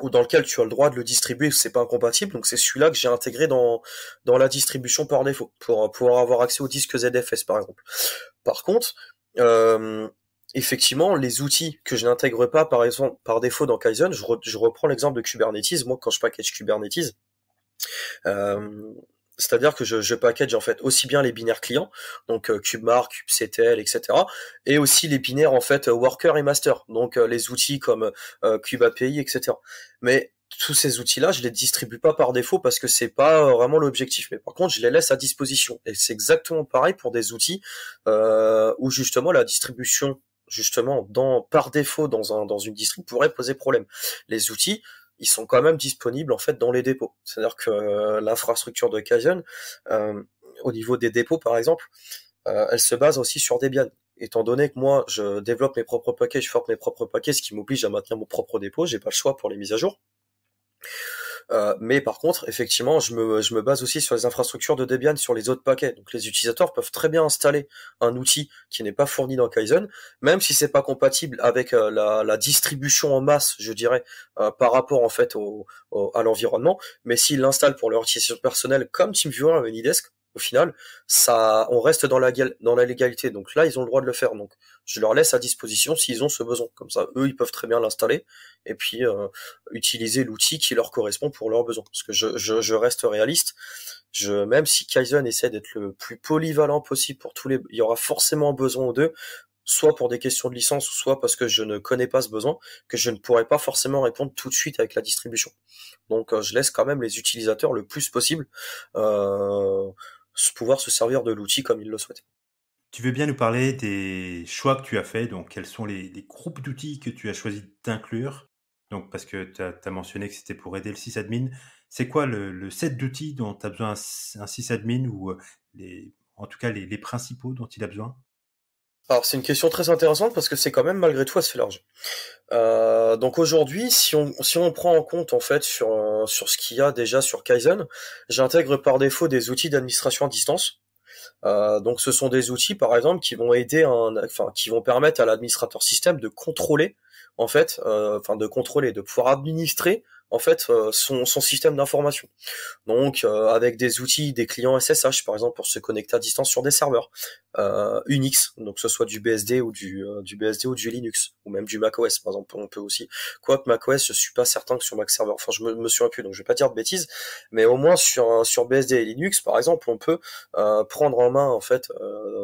Speaker 2: ou dans lequel tu as le droit de le distribuer, c'est pas incompatible. Donc c'est celui-là que j'ai intégré dans dans la distribution par défaut pour pouvoir avoir accès au disque ZFS par exemple. Par contre, euh, effectivement, les outils que je n'intègre pas, par exemple, par défaut dans Kaizen, je, reprends l'exemple de Kubernetes. Moi, quand je package Kubernetes, euh, c'est-à-dire que je, package en fait aussi bien les binaires clients, donc euh, mark ctl etc., et aussi les binaires en fait euh, worker et master, donc les outils comme euh, api etc. Mais tous ces outils-là, je les distribue pas par défaut parce que c'est pas euh, vraiment l'objectif. Mais par contre, je les laisse à disposition. Et c'est exactement pareil pour des outils euh, où justement la distribution, justement, dans par défaut dans un dans une distribution pourrait poser problème. Les outils, ils sont quand même disponibles en fait dans les dépôts. C'est-à-dire que euh, l'infrastructure de Kaizen, euh, au niveau des dépôts par exemple, elle se base aussi sur Debian étant donné que moi je développe mes propres paquets, je forme mes propres paquets, ce qui m'oblige à maintenir mon propre dépôt, j'ai pas le choix pour les mises à jour. Euh, mais par contre, effectivement, je me, base aussi sur les infrastructures de Debian sur les autres paquets. Donc les utilisateurs peuvent très bien installer un outil qui n'est pas fourni dans Kaizen, même si c'est pas compatible avec euh, la, distribution en masse, je dirais, euh, par rapport en fait au, à l'environnement. Mais s'ils l'installent pour leur utilisation personnelle, comme TeamViewer ou Anydesk, au final, ça, on reste dans la, dans la légalité. Donc là, ils ont le droit de le faire. Donc je leur laisse à disposition s'ils ont ce besoin. Comme ça, eux, ils peuvent très bien l'installer et puis euh, utiliser l'outil qui leur correspond pour leurs besoins. Parce que je, je, reste réaliste. Je, même si Kaizen essaie d'être le plus polyvalent possible pour tous les, il y aura forcément besoin d'eux soit pour des questions de licence, soit parce que je ne connais pas ce besoin, que je ne pourrais pas forcément répondre tout de suite avec la distribution. Donc euh, je laisse quand même les utilisateurs le plus possible euh, pouvoir se servir de l'outil comme il le souhaite.
Speaker 1: Tu veux bien nous parler des choix que tu as faits, donc quels sont les, groupes d'outils que tu as choisi d'inclure donc, parce que tu as, mentionné que c'était pour aider le sysadmin. C'est quoi le, set d'outils dont tu as besoin un, sysadmin ou euh, en tout cas les, principaux dont il a besoin
Speaker 2: alors c'est une question très intéressante parce que c'est quand même malgré tout assez large. Euh, donc aujourd'hui, si on, si on prend en compte en fait sur, euh, sur ce qu'il y a déjà sur Kaizen, j'intègre par défaut des outils d'administration à distance. Euh, donc ce sont des outils par exemple qui vont aider enfin qui vont permettre à l'administrateur système de contrôler en fait, euh, enfin de contrôler, de pouvoir administrer en fait euh, son, système d'information. Donc euh, avec des outils, des clients SSH par exemple pour se connecter à distance sur des serveurs euh, Unix, donc que ce soit du BSD ou du, BSD ou du Linux ou même du macOS par exemple, on peut aussi. Quoique macOS, je suis pas certain que sur Mac Server, enfin je me, suis souviens plus, donc je vais pas dire de bêtises, mais au moins sur sur BSD et Linux par exemple, on peut prendre en main en fait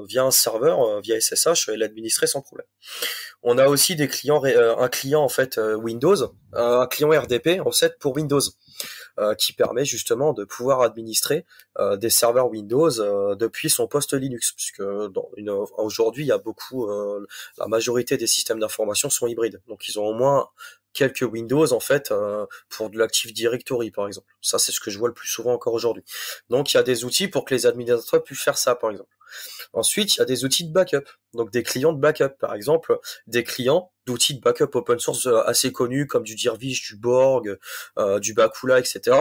Speaker 2: via un serveur, via SSH et l'administrer sans problème. On a aussi des clients, un client en fait Windows, un client RDP en pour Windows, euh, qui permet justement de pouvoir administrer euh, des serveurs Windows euh, depuis son poste Linux, puisque aujourd'hui il y a beaucoup, la majorité des systèmes d'information sont hybrides, donc ils ont au moins quelques Windows en fait pour de l'Active Directory par exemple. Ça c'est ce que je vois le plus souvent encore aujourd'hui. Donc il y a des outils pour que les administrateurs puissent faire ça par exemple. Ensuite, il y a des outils de backup, donc des clients de backup, par exemple, des clients d'outils de backup open source euh, assez connus comme du Dirvish, du Borg, euh, du Bakula, etc.,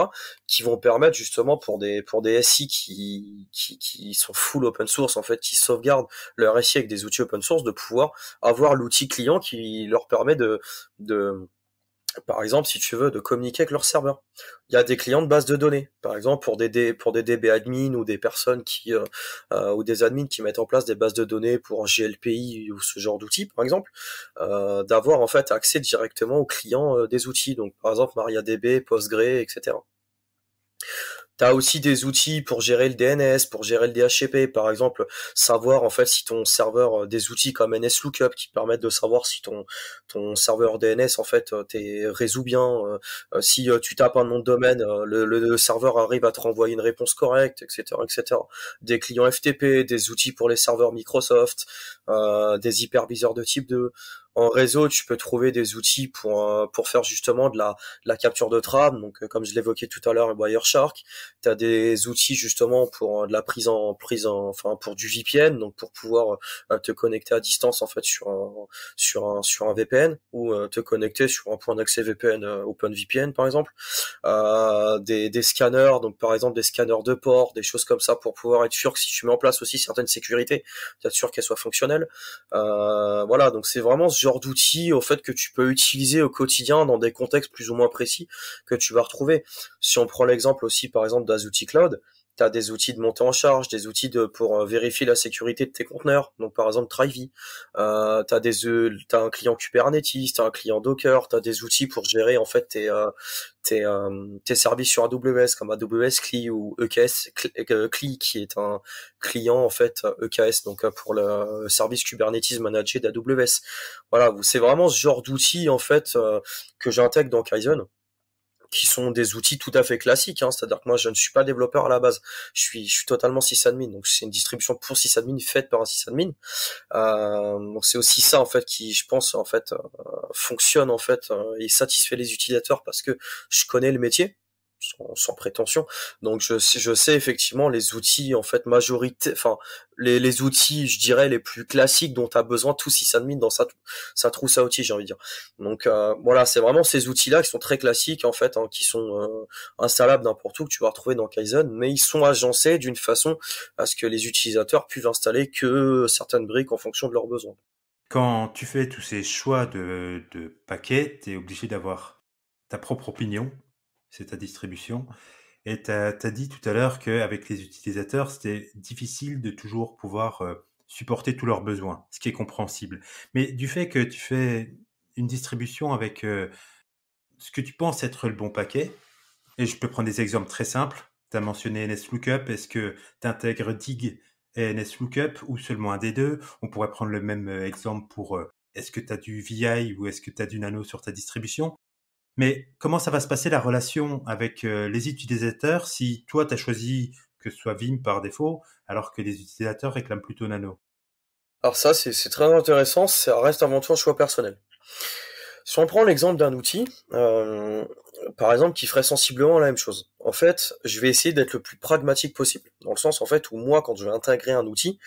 Speaker 2: qui vont permettre justement pour des pour des SI qui, qui, qui sont full open source en fait, qui sauvegardent leur SI avec des outils open source, de pouvoir avoir l'outil client qui leur permet de, de par exemple, si tu veux, de communiquer avec leur serveur. Il y a des clients de base de données, par exemple pour des, pour des DB admin ou des personnes qui euh, euh, ou des admins qui mettent en place des bases de données pour un GLPI ou ce genre d'outils, par exemple, euh, d'avoir en fait accès directement aux clients des outils. Donc par exemple MariaDB, Postgre, etc. Tu aussi des outils pour gérer le DNS, pour gérer le DHCP, par exemple, savoir en fait si ton serveur, euh, des outils comme NSLookup qui permettent de savoir si ton, ton serveur DNS en fait euh, t'es résout bien, euh, si tu tapes un nom de domaine, le, serveur arrive à te renvoyer une réponse correcte, etc., etc. Des clients FTP, des outils pour les serveurs Microsoft, des hyperviseurs de type 2 en réseau, tu peux trouver des outils pour euh, pour faire justement de la, la capture de trame. Donc, euh, comme je l'évoquais tout à l'heure, Wireshark. Tu as des outils justement pour euh, de la prise en prise en, enfin pour du VPN, donc pour pouvoir te connecter à distance en fait sur un sur un sur un VPN ou te connecter sur un point d'accès VPN OpenVPN par exemple. Euh, des des scanners, donc par exemple des scanners de port, des choses comme ça pour pouvoir être sûr que si tu mets en place aussi certaines sécurités, tu sûr qu'elles soient fonctionnelles. Euh, voilà, donc c'est vraiment genre d'outils au fait que tu peux utiliser au quotidien dans des contextes plus ou moins précis que tu vas retrouver. Si on prend l'exemple aussi par exemple d'Azuti Cloud, tu as des outils de montée en charge, des outils de, pour euh, vérifier la sécurité de tes conteneurs. Donc par exemple Trivy, euh, tu as, un client Kubernetes, tu as un client Docker, tu as des outils pour gérer en fait tes, euh, tes, euh, tes, services sur AWS comme AWS CLI ou EKS CLI qui est un client en fait EKS e donc pour le service Kubernetes managé d'AWS. Voilà, c'est vraiment ce genre d'outils en fait que j'intègre dans Kaizen qui sont des outils tout à fait classiques. Hein. C'est-à-dire que moi, je ne suis pas développeur à la base. Je suis, je suis totalement sysadmin. Donc, c'est une distribution pour sysadmin faite par un sysadmin. Euh, donc, c'est aussi ça en fait qui, je pense, en fait, euh, fonctionne en fait euh, et satisfait les utilisateurs parce que je connais le métier sans, prétention. Donc je, sais effectivement les outils en fait majorité, enfin les, outils, je dirais les plus classiques dont tu as besoin tout sysadmin dans sa sa trousse à outils, j'ai envie de dire. Donc euh, voilà, c'est vraiment ces outils-là qui sont très classiques en fait, hein, qui sont euh, installables n'importe où que tu vas retrouver dans Kaizen, mais ils sont agencés d'une façon à ce que les utilisateurs puissent installer que certaines briques en fonction de leurs besoins.
Speaker 1: Quand tu fais tous ces choix de, de paquets, tu es obligé d'avoir ta propre opinion c'est ta distribution. Et tu as, dit tout à l'heure qu'avec les utilisateurs, c'était difficile de toujours pouvoir euh, supporter tous leurs besoins, ce qui est compréhensible. Mais du fait que tu fais une distribution avec euh, ce que tu penses être le bon paquet, et je peux prendre des exemples très simples, tu as mentionné NSLookup, est-ce que tu intègres DIG et NSLookup ou seulement un des deux On pourrait prendre le même euh, exemple pour est-ce que tu as du VI ou est-ce que tu as du nano sur ta distribution mais comment ça va se passer la relation avec euh, les utilisateurs si toi, tu as choisi que ce soit Vim par défaut, alors que les utilisateurs réclament plutôt Nano
Speaker 2: Alors ça, c'est très intéressant, ça reste avant tout un choix personnel. Si on prend l'exemple d'un outil, euh, par exemple, qui ferait sensiblement la même chose. En fait, je vais essayer d'être le plus pragmatique possible, dans le sens en fait où moi, quand je vais intégrer un outil,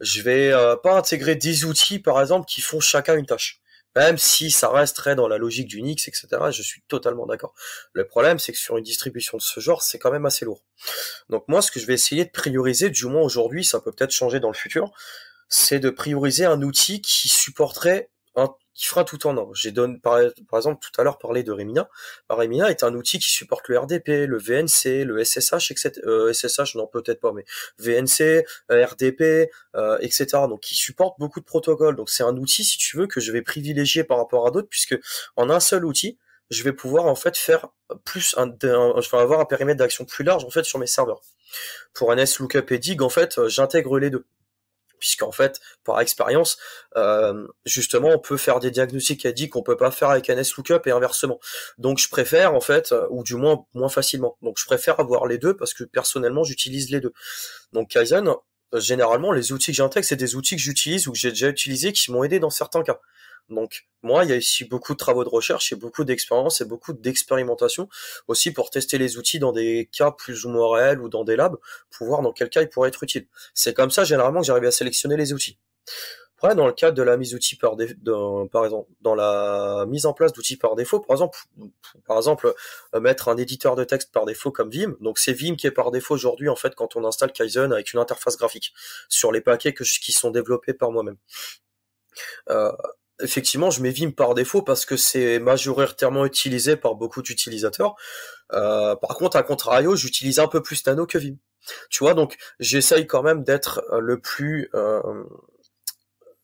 Speaker 2: je vais euh, pas intégrer des outils, par exemple, qui font chacun une tâche même si ça resterait dans la logique d'Unix, etc. Je suis totalement d'accord. Le problème, c'est que sur une distribution de ce genre, c'est quand même assez lourd. Donc moi, ce que je vais essayer de prioriser, du moins aujourd'hui, ça peut peut-être changer dans le futur, c'est de prioriser un outil qui supporterait un, qui fera tout en un. J'ai donné par, exemple tout à l'heure parlé de Remina. Remina est un outil qui supporte le RDP, le VNC, le SSH, etc. Euh, SSH non peut-être pas, mais VNC, euh, RDP, etc. Euh, Donc qui supporte beaucoup de protocoles. Donc c'est un outil si tu veux que je vais privilégier par rapport à d'autres puisque en un seul outil je vais pouvoir en fait faire plus un, je vais avoir un périmètre d'action plus large en fait sur mes serveurs. Pour un S lookup et dig en fait j'intègre les deux puisqu'en fait, par expérience, euh, justement, on peut faire des diagnostics qui dit qu'on peut pas faire avec un S-lookup et inversement. Donc, je préfère, en fait, euh, ou du moins, moins facilement. Donc, je préfère avoir les deux parce que personnellement, j'utilise les deux. Donc, Kaizen, euh, généralement, les outils que j'intègre, c'est des outils que j'utilise ou que j'ai déjà utilisés qui m'ont aidé dans certains cas. Donc moi, il y a ici beaucoup de travaux de recherche et beaucoup d'expérience et beaucoup d'expérimentation aussi pour tester les outils dans des cas plus ou moins réels ou dans des labs pour voir dans quel cas ils pourraient être utiles. C'est comme ça généralement que j'arrive à sélectionner les outils. Après, dans le cadre de la mise outils par défaut, par exemple, dans la mise en place d'outils par défaut, par exemple, euh, mettre un éditeur de texte par défaut comme Vim. Donc c'est Vim qui est par défaut aujourd'hui en fait quand on installe Kaizen avec une interface graphique sur les paquets qui sont développés par moi-même. Euh, effectivement, je mets Vim par défaut parce que c'est majoritairement utilisé par beaucoup d'utilisateurs. Euh, par contre, à contrario, j'utilise un peu plus Nano que Vim. Tu vois, donc j'essaye quand même d'être euh, le plus... Euh,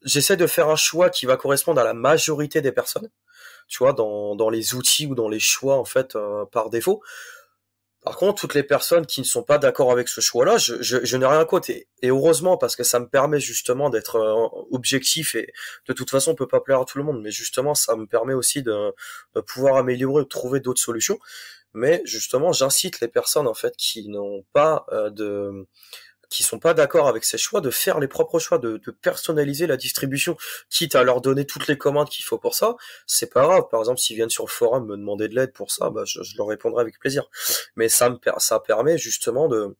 Speaker 2: j'essaie de faire un choix qui va correspondre à la majorité des personnes, tu vois, dans, dans les outils ou dans les choix, en fait, euh, par défaut. Par contre, toutes les personnes qui ne sont pas d'accord avec ce choix-là, je, n'ai rien à Et, et, heureusement, parce que ça me permet justement d'être euh, objectif. Et de toute façon, on peut pas plaire à tout le monde, mais justement, ça me permet aussi de, pouvoir améliorer, de trouver d'autres solutions. Mais justement, j'incite les personnes en fait qui n'ont pas euh, de qui sont pas d'accord avec ces choix, de faire les propres choix, de, personnaliser la distribution, quitte à leur donner toutes les commandes qu'il faut pour ça, c'est pas grave. Par exemple, s'ils viennent sur le forum me demander de l'aide pour ça, bah, je, je, leur répondrai avec plaisir. Mais ça me ça permet justement de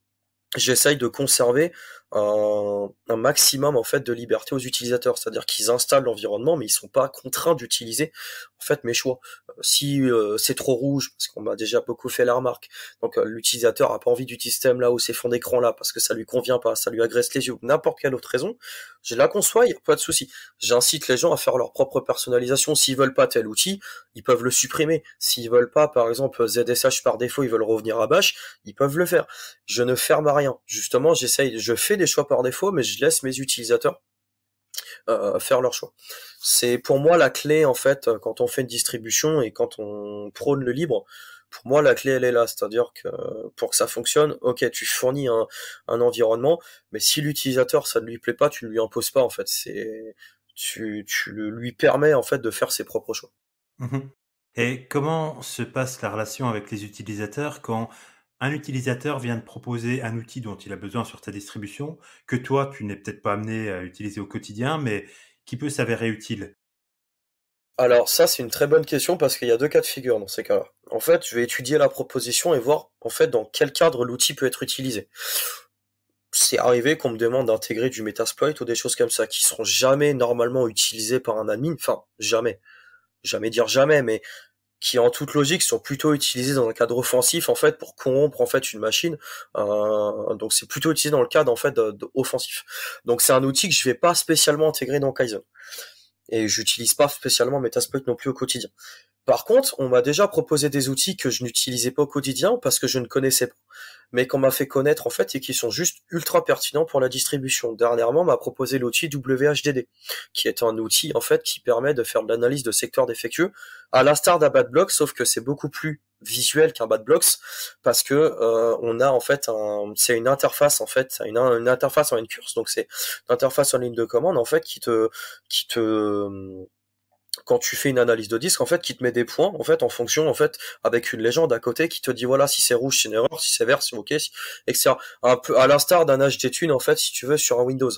Speaker 2: j'essaye de conserver un, un, maximum en fait de liberté aux utilisateurs, c'est-à-dire qu'ils installent l'environnement, mais ils sont pas contraints d'utiliser en fait mes choix. Euh, si euh, c'est trop rouge, parce qu'on m'a déjà beaucoup fait la remarque, donc euh, l'utilisateur a pas envie du système là ou ces fonds d'écran là parce que ça lui convient pas, ça lui agresse les yeux, n'importe quelle autre raison, je la conçois, il a pas de souci. J'incite les gens à faire leur propre personnalisation. S'ils veulent pas tel outil, ils peuvent le supprimer. S'ils veulent pas, par exemple ZSH par défaut, ils veulent revenir à Bash, ils peuvent le faire. Je ne ferme à rien. Justement, j'essaye, je fais des choix par défaut, mais je laisse mes utilisateurs euh, faire leur choix. C'est pour moi la clé en fait euh, quand on fait une distribution et quand on prône le libre. Pour moi, la clé, elle est là, c'est-à-dire que pour que ça fonctionne, ok, tu fournis un, environnement, mais si l'utilisateur ça ne lui plaît pas, tu ne lui imposes pas en fait. C'est tu, lui permets en fait de faire ses propres choix.
Speaker 1: Mmh et comment se passe la relation avec les utilisateurs quand un utilisateur vient de proposer un outil dont il a besoin sur ta distribution, que toi, tu n'es peut-être pas amené à utiliser au quotidien, mais qui peut s'avérer utile
Speaker 2: Alors ça, c'est une très bonne question parce qu'il y a deux cas de figure dans ces cas-là. En fait, je vais étudier la proposition et voir en fait dans quel cadre l'outil peut être utilisé. C'est arrivé qu'on me demande d'intégrer du Metasploit ou des choses comme ça qui seront jamais normalement utilisées par un admin. Enfin, jamais. Jamais dire jamais, mais qui en toute logique sont plutôt utilisés dans un cadre offensif en fait pour corrompre en fait une machine. Euh, donc c'est plutôt utilisé dans le cadre en fait offensif. Donc c'est un outil que je vais pas spécialement intégrer dans Kaizen et j'utilise pas spécialement Metasploit non plus au quotidien. Par contre, on m'a déjà proposé des outils que je n'utilisais pas au quotidien parce que je ne connaissais pas, mais qu'on m'a fait connaître en fait et qui sont juste ultra pertinents pour la distribution. Dernièrement, on m'a proposé l'outil WHDD, qui est un outil en fait qui permet de faire de l'analyse de secteurs défectueux, à l'instar d'un bad block, sauf que c'est beaucoup plus visuel qu'un bad blocks parce que euh, on a en fait c'est une interface en fait une, interface en une curse donc c'est une interface en ligne de commande en fait qui te qui te quand tu fais une analyse de disque, en fait, qui te met des points, en fait, en fonction, en fait, avec une légende à côté qui te dit, voilà, si c'est rouge, c'est une erreur, si c'est vert, c'est ok, etc. Un peu à l'instar d'un HDTune, en fait, si tu veux, sur un Windows.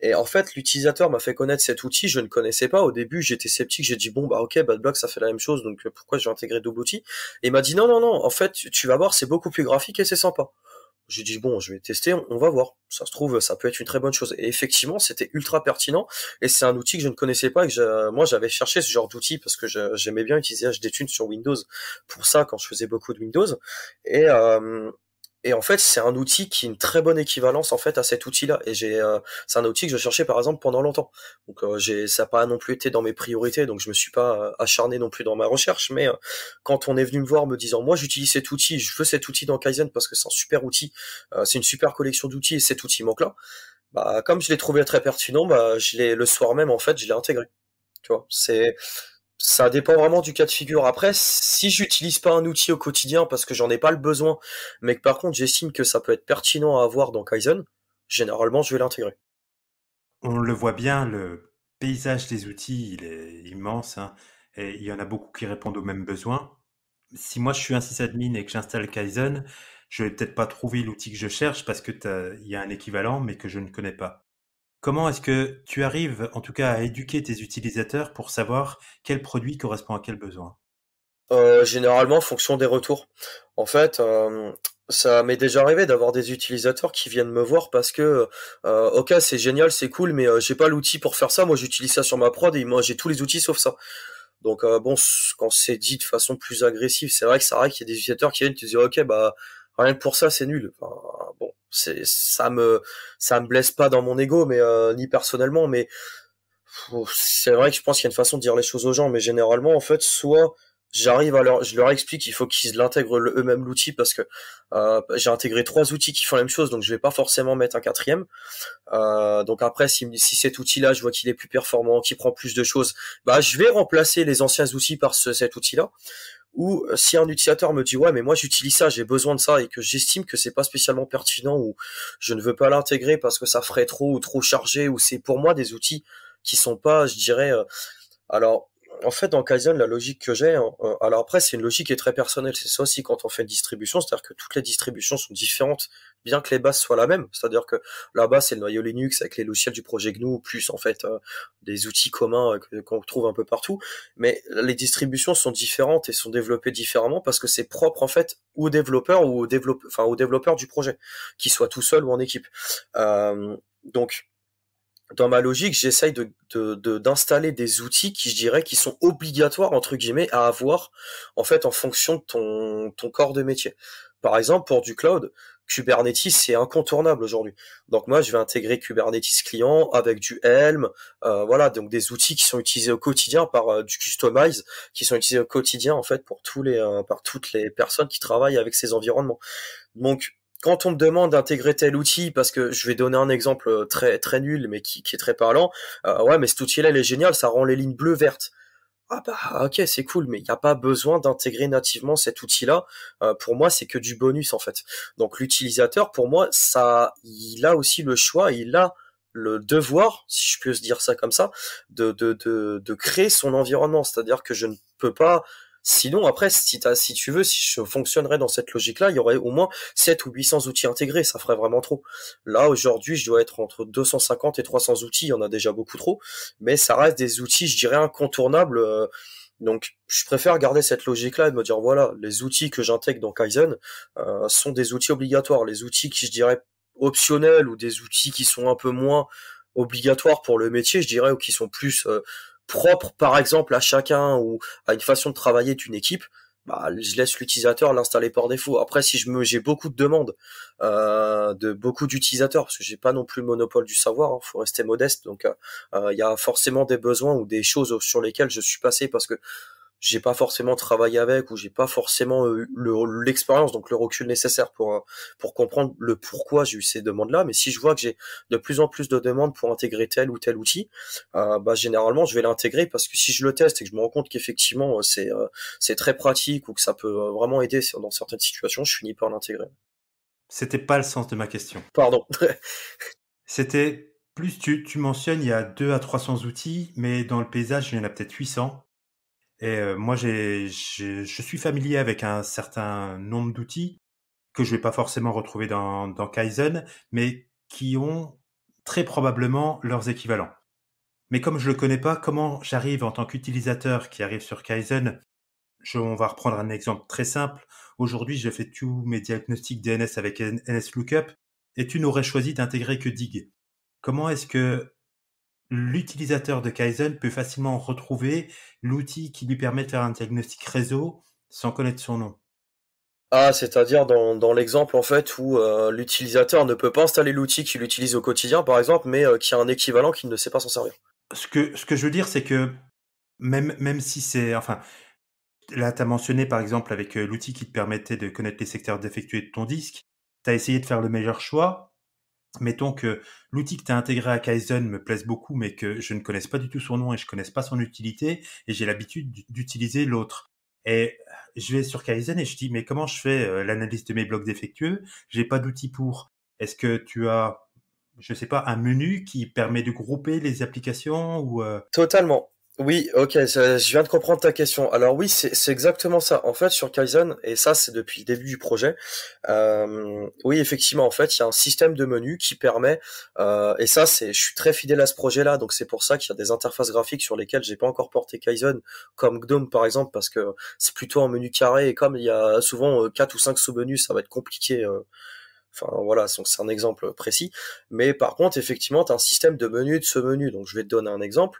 Speaker 2: Et en fait, l'utilisateur m'a fait connaître cet outil, je ne connaissais pas. Au début, j'étais sceptique, j'ai dit, bon, bah, ok, BadBlock ça fait la même chose, donc euh, pourquoi j'ai intégré double outil? Et il m'a dit, non, non, non, en fait, tu vas voir, c'est beaucoup plus graphique et c'est sympa j'ai dit bon, je vais tester, on, va voir. Ça se trouve, ça peut être une très bonne chose. Et effectivement, c'était ultra pertinent. Et c'est un outil que je ne connaissais pas. Et que moi, j'avais cherché ce genre d'outil parce que j'aimais bien utiliser HDTune sur Windows. Pour ça, quand je faisais beaucoup de Windows. Et euh, et en fait, c'est un outil qui est une très bonne équivalence en fait à cet outil-là. Et j'ai, euh, c'est un outil que je cherchais par exemple pendant longtemps. Donc euh, j'ai, ça n'a pas non plus été dans mes priorités, donc je me suis pas euh, acharné non plus dans ma recherche. Mais quand on est venu me voir me disant, moi j'utilise cet outil, je veux cet outil dans Kaizen parce que c'est un super outil, c'est une super collection d'outils et cet outil manque là. Bah comme je l'ai trouvé très pertinent, bah je l'ai le soir même en fait, je l'ai intégré. Tu vois, c'est ça dépend vraiment du cas de figure. Après, si j'utilise pas un outil au quotidien parce que j'en ai pas le besoin, mais que par contre j'estime que ça peut être pertinent à avoir dans Kaizen, généralement je vais l'intégrer.
Speaker 1: On le voit bien, le paysage des outils, il est immense, hein, et il y en a beaucoup qui répondent aux mêmes besoins. Si moi je suis un sysadmin et que j'installe Kaizen, je vais peut-être pas trouver l'outil que je cherche parce que il y a un équivalent mais que je ne connais pas. Comment est-ce que tu arrives en tout cas à éduquer tes utilisateurs pour savoir quel produit correspond à quel besoin
Speaker 2: euh, Généralement en fonction des retours. En fait, ça m'est déjà arrivé d'avoir des utilisateurs qui viennent me voir parce que euh, ok c'est génial, c'est cool, mais j'ai pas l'outil pour faire ça, moi j'utilise ça sur ma prod et moi j'ai tous les outils sauf ça. Donc euh, bon, quand c'est dit de façon plus agressive, c'est vrai que c'est vrai qu'il y a des utilisateurs qui viennent te dire ok bah rien que pour ça c'est nul bon c'est ça me ça me blesse pas dans mon ego mais euh, ni personnellement mais c'est vrai que je pense qu'il y a une façon de dire les choses aux gens mais généralement en fait soit j'arrive à leur je leur explique qu'il faut qu'ils l'intègrent eux-mêmes l'outil parce que euh, j'ai intégré trois outils qui font la même chose donc je vais pas forcément mettre un quatrième euh, donc après si, si cet outil là je vois qu'il est plus performant qu'il prend plus de choses bah je vais remplacer les anciens outils par cet outil là ou euh, si un utilisateur me dit ouais mais moi j'utilise ça, j'ai besoin de ça et que j'estime que c'est pas spécialement pertinent ou je ne veux pas l'intégrer parce que ça ferait trop ou trop chargé ou c'est pour moi des outils qui sont pas, je dirais, euh, alors en fait, dans Kaizen, la logique que j'ai, alors après, c'est une logique qui est très personnelle. C'est ça aussi quand on fait une distribution, c'est-à-dire que toutes les distributions sont différentes, bien que les bases soient la même. C'est-à-dire que la base, c'est le noyau Linux avec les logiciels du projet GNU, plus en fait euh, des outils communs euh, qu'on trouve un peu partout. Mais les distributions sont différentes et sont développées différemment parce que c'est propre en fait aux développeurs ou aux développeurs, enfin aux développeurs du projet, qu'ils soient tout seuls ou en équipe. Euh, donc dans ma logique, j'essaye de, d'installer des outils qui, je dirais, qui sont obligatoires entre guillemets à avoir en fait en fonction de ton ton corps de métier. Par exemple, pour du cloud, Kubernetes c'est incontournable aujourd'hui. Donc moi, je vais intégrer Kubernetes client avec du Helm, euh, voilà, donc des outils qui sont utilisés au quotidien par euh, du customize, qui sont utilisés au quotidien en fait pour tous les euh, par toutes les personnes qui travaillent avec ces environnements. Donc quand on me demande d'intégrer tel outil, parce que je vais donner un exemple euh, très très nul, mais qui, est très parlant, euh, ouais, mais cet outil-là, il est génial, ça rend les lignes bleues vertes. Ah bah ok, c'est cool, mais il n'y a pas besoin d'intégrer nativement cet outil-là. Euh, pour moi, c'est que du bonus en fait. Donc l'utilisateur, pour moi, ça, il a aussi le choix, il a le devoir, si je peux se dire ça comme ça, de, de, de créer son environnement. C'est-à-dire que je ne peux pas Sinon, après, si, si tu veux, si je fonctionnerais dans cette logique-là, il y aurait au moins 7 ou 800 outils intégrés, ça ferait vraiment trop. Là, aujourd'hui, je dois être entre 250 et 300 outils, il y en a déjà beaucoup trop, mais ça reste des outils, je dirais, incontournables. Euh, donc, je préfère garder cette logique-là et me dire, voilà, les outils que j'intègre dans Kaizen euh, sont des outils obligatoires. Les outils qui, je dirais, optionnels ou des outils qui sont un peu moins obligatoires pour le métier, je dirais, ou qui sont plus... Euh, propre par exemple à chacun ou à une façon de travailler d'une équipe, bah, je laisse l'utilisateur l'installer par défaut. Après, si je me, j'ai beaucoup de demandes euh, de beaucoup d'utilisateurs, parce que j'ai pas non plus le monopole du savoir, hein, faut rester modeste. Donc, euh, euh, il y a forcément des besoins ou des choses sur lesquelles je suis passé parce que j'ai pas forcément travaillé avec ou j'ai pas forcément euh, eu l'expérience donc le recul nécessaire pour pour comprendre le pourquoi j'ai eu ces demandes là mais si je vois que j'ai de plus en plus de demandes pour intégrer tel ou tel outil euh, bah généralement je vais l'intégrer parce que si je le teste et que je me rends compte qu'effectivement euh, c'est c'est très pratique ou que ça peut vraiment aider dans certaines situations je finis par l'intégrer
Speaker 1: c'était pas le sens de ma question pardon c'était plus tu, tu mentionnes il y a 2 à 300 outils mais dans le paysage il y en a peut-être 800 et euh, moi, j'ai, je suis familier avec un certain nombre d'outils que je vais pas forcément retrouver dans, dans Kaizen, mais qui ont très probablement leurs équivalents. Mais comme je le connais pas, comment j'arrive en tant qu'utilisateur qui arrive sur Kaizen je, On va reprendre un exemple très simple. Aujourd'hui, j'ai fait tous mes diagnostics DNS avec NSLookup et tu n'aurais choisi d'intégrer que Dig. Comment est-ce que l'utilisateur de Kaizen peut facilement retrouver l'outil qui lui permet de faire un diagnostic réseau sans connaître son nom.
Speaker 2: Ah, c'est-à-dire dans, dans l'exemple en fait où euh, l'utilisateur ne peut pas installer l'outil qu'il utilise au quotidien, par exemple, mais euh, qui a un équivalent qu'il ne sait pas s'en servir.
Speaker 1: Ce que, ce que je veux dire, c'est que même, même si c'est... Enfin, là, tu as mentionné par exemple avec euh, l'outil qui te permettait de connaître les secteurs défectués de ton disque, tu as essayé de faire le meilleur choix, mettons que l'outil que tu as intégré à Kaizen me plaise beaucoup, mais que je ne connaisse pas du tout son nom et je ne connaisse pas son utilité, et j'ai l'habitude d'utiliser l'autre. Et je vais sur Kaizen et je dis, mais comment je fais euh, l'analyse de mes blocs défectueux J'ai pas d'outil pour. Est-ce que tu as, je ne sais pas, un menu qui permet de grouper les applications ou euh?
Speaker 2: Totalement. Oui, ok, je, viens de comprendre ta question. Alors oui, c'est exactement ça. En fait, sur Kaizen, et ça c'est depuis le début du projet, euh, oui, effectivement, en fait, il y a un système de menu qui permet, euh, et ça c'est, je suis très fidèle à ce projet-là, donc c'est pour ça qu'il y a des interfaces graphiques sur lesquelles j'ai pas encore porté Kaizen, comme GNOME par exemple, parce que c'est plutôt un menu carré, et comme il y a souvent euh, quatre ou cinq sous-menus, ça va être compliqué. Enfin voilà, c'est un exemple précis. Mais par contre, effectivement, tu as un système de menu de ce menu. Donc je vais te donner un exemple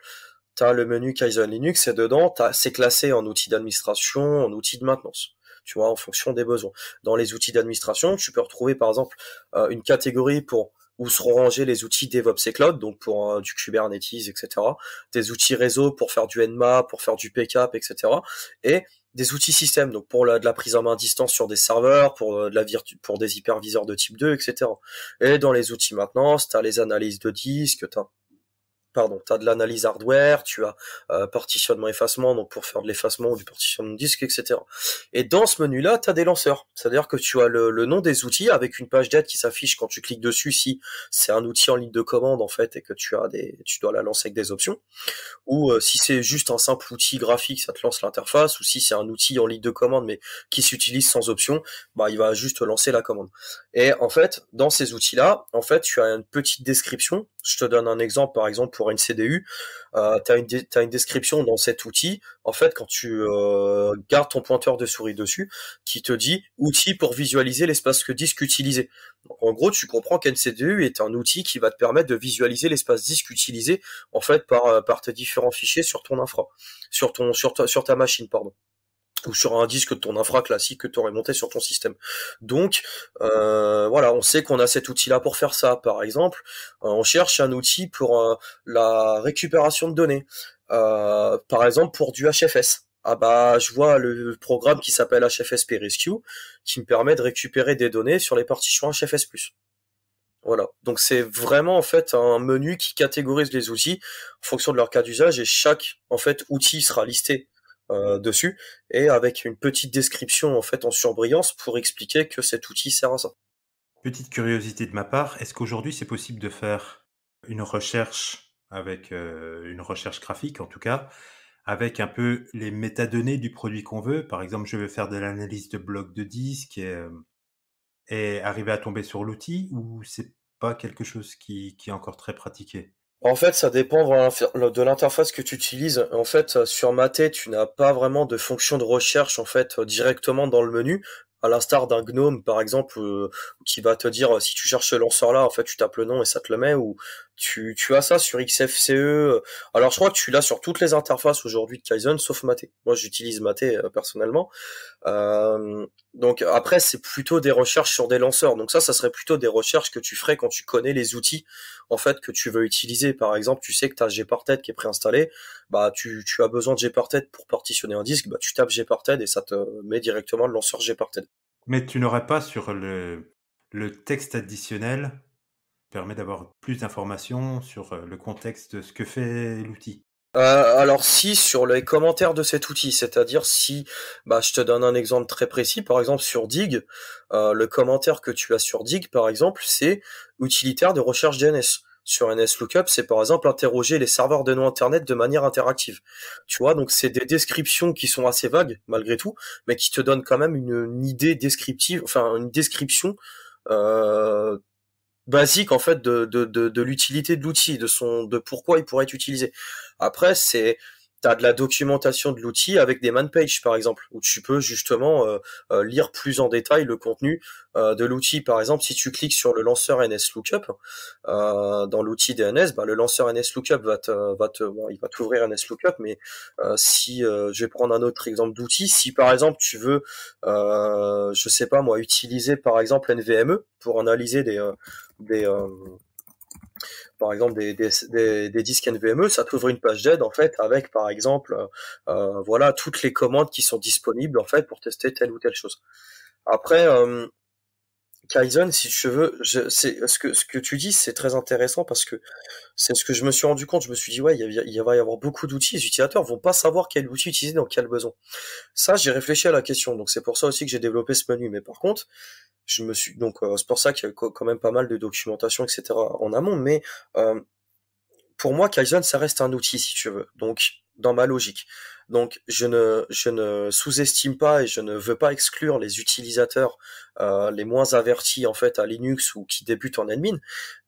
Speaker 2: tu as le menu Kaizen Linux et dedans, c'est classé en outils d'administration, en outils de maintenance, tu vois, en fonction des besoins. Dans les outils d'administration, tu peux retrouver par exemple euh, une catégorie pour où seront rangés les outils DevOps et Cloud, donc pour euh, du Kubernetes, etc. Des outils réseau pour faire du Nmap, pour faire du PCAP, etc. Et des outils système, donc pour de la prise en main à distance sur des serveurs, pour euh, de la virtu, pour des hyperviseurs de type 2, etc. Et dans les outils maintenance, tu as les analyses de disques, tu pardon, tu as de l'analyse hardware, tu as euh, partitionnement effacement, donc pour faire de l'effacement ou du partitionnement de disque, etc. Et dans ce menu-là, tu as des lanceurs. C'est-à-dire que tu as le, nom des outils avec une page d'aide qui s'affiche quand tu cliques dessus si c'est un outil en ligne de commande en fait et que tu as des tu dois la lancer avec des options. Ou euh, si c'est juste un simple outil graphique, ça te lance l'interface, ou si c'est un outil en ligne de commande mais qui s'utilise sans option, bah, il va juste lancer la commande. Et en fait, dans ces outils-là, en fait, tu as une petite description. Je te donne un exemple, par exemple, pour NCDU, une CDU, tu as, une description dans cet outil, en fait, quand tu euh, gardes ton pointeur de souris dessus, qui te dit outil pour visualiser l'espace que disque utilisé. en gros, tu comprends qu'NCDU est un outil qui va te permettre de visualiser l'espace disque utilisé, en fait, par, euh, par tes différents fichiers sur ton infra, sur, ton, ta, sur ta machine, pardon ou sur un disque de ton infra classique que tu aurais monté sur ton système. Donc euh, voilà, on sait qu'on a cet outil-là pour faire ça. Par exemple, euh, on cherche un outil pour euh, la récupération de données. par exemple, pour du HFS. Ah bah je vois le programme qui s'appelle HFSP Rescue qui me permet de récupérer des données sur les partitions HFS+. Voilà. Donc c'est vraiment en fait un menu qui catégorise les outils en fonction de leur cas d'usage et chaque en fait outil sera listé euh, dessus et avec une petite description en fait en surbrillance pour expliquer que cet outil sert à ça.
Speaker 1: Petite curiosité de ma part, est-ce qu'aujourd'hui c'est possible de faire une recherche
Speaker 2: avec euh, une recherche
Speaker 1: graphique en tout cas avec un peu les métadonnées du produit qu'on veut. Par exemple, je veux faire de l'analyse de blocs de disques et, euh, arriver à tomber sur l'outil ou c'est pas quelque chose qui est encore très pratiqué
Speaker 2: en fait, ça dépend de l'interface que tu utilises. En fait, euh, sur Maté, tu n'as pas vraiment de fonction de recherche en fait euh, directement dans le menu, à l'instar d'un GNOME par exemple, euh, qui va te dire si tu cherches ce lanceur-là, en fait, tu tapes le nom et ça te le met, ou tu, tu as ça sur XFCE. Euh, alors je crois que tu l'as sur toutes les interfaces aujourd'hui de Kaizen, sauf Maté. Moi j'utilise Maté euh, personnellement. Euh, donc après c'est plutôt des recherches sur des lanceurs. Donc ça, ça serait plutôt des recherches que tu ferais quand tu connais les outils en fait que tu veux utiliser. Par exemple, tu sais que tu as Gparted qui est préinstallé. Bah tu, tu as besoin de Gparted pour partitionner un disque. Bah tu tapes Gparted et ça te met directement le lanceur Gparted.
Speaker 1: Mais tu n'aurais pas sur le, le texte additionnel permet d'avoir plus d'informations sur euh, le contexte de ce que fait l'outil.
Speaker 2: Euh, alors si sur les commentaires de cet outil, c'est-à-dire si, bah, je te donne un exemple très précis, par exemple sur Dig, euh, le commentaire que tu as sur Dig, par exemple, c'est utilitaire de recherche DNS. Sur NS Lookup, c'est par exemple interroger les serveurs de nom internet de manière interactive. Tu vois, donc c'est des descriptions qui sont assez vagues malgré tout, mais qui te donnent quand même une, idée descriptive, enfin une description basique en fait de, de, de, de l'utilité de l'outil, de son de pourquoi il pourrait être utilisé. Après, c'est tu as de la documentation de l'outil avec des man pages par exemple où tu peux justement euh, euh, lire plus en détail le contenu euh, de l'outil par exemple si tu cliques sur le lanceur NSLookup euh, dans l'outil DNS bah, le lanceur lookup va te, va te il va t'ouvrir NSLookup mais si je vais prendre un autre exemple d'outil si par exemple tu veux je sais pas moi utiliser par exemple NVMe pour analyser des par exemple des, des, disques NVMe, ça t'ouvre une page d'aide en fait avec par exemple euh, euh, voilà toutes les commandes qui sont disponibles en fait pour tester telle ou telle chose. Après, euh, Kaizen, si tu veux, je, c'est, ce, que, ce que tu dis, c'est très intéressant parce que c'est ce que je me suis rendu compte. Je me suis dit, ouais, il, y va y avoir beaucoup d'outils. Les utilisateurs vont pas savoir quel outil utiliser dans quel besoin. Ça, j'ai réfléchi à la question. Donc, c'est pour ça aussi que j'ai développé ce menu. Mais par contre, je me suis, donc, euh, c'est pour ça qu'il y a quand même pas mal de documentation, etc. en amont. Mais, euh, pour moi, Kaizen, ça reste un outil, si tu veux. Donc, dans ma logique. Donc je ne, je ne sous-estime pas et je ne veux pas exclure les utilisateurs euh, les moins avertis en fait à Linux ou qui débutent en admin,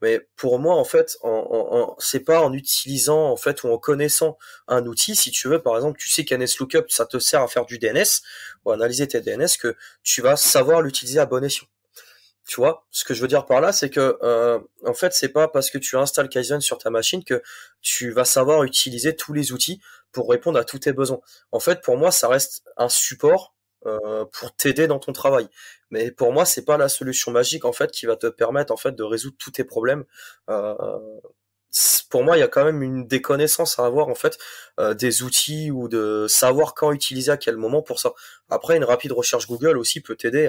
Speaker 2: mais pour moi en fait, en, en, c'est pas en utilisant en fait ou en connaissant un outil, si tu veux par exemple, tu sais Lookup ça te sert à faire du DNS ou à analyser tes DNS que tu vas savoir l'utiliser à bon escient. Tu vois, ce que je veux dire par là, c'est que euh, en fait, c'est pas parce que tu installes Kaizen sur ta machine que tu vas savoir utiliser tous les outils pour répondre à tous tes besoins. En fait, pour moi, ça reste un support euh, pour t'aider dans ton travail. Mais pour moi, c'est pas la solution magique en fait qui va te permettre en fait de résoudre tous tes problèmes euh, pour moi, il y a quand même une déconnaissance à avoir en fait euh, des outils ou de savoir quand utiliser à quel moment pour ça. Après, une rapide recherche Google aussi peut t'aider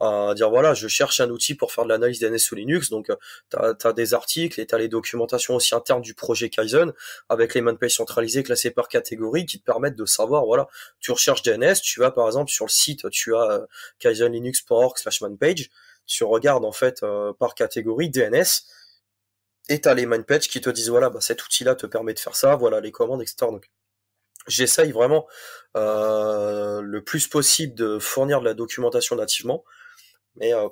Speaker 2: à, dire voilà, je cherche un outil pour faire de l'analyse DNS sous Linux. Donc, euh, tu as, des articles et tu as les documentations aussi internes du projet Kaizen avec les manpages centralisés classés par catégorie qui te permettent de savoir voilà, tu recherches DNS, tu vas par exemple sur le site, tu as slash euh, slash manpage tu regardes en fait par catégorie DNS et t'as les mind qui te disent voilà bah, cet outil là te permet de faire ça voilà les commandes etc donc j'essaye vraiment euh, le plus possible de fournir de la documentation nativement mais euh,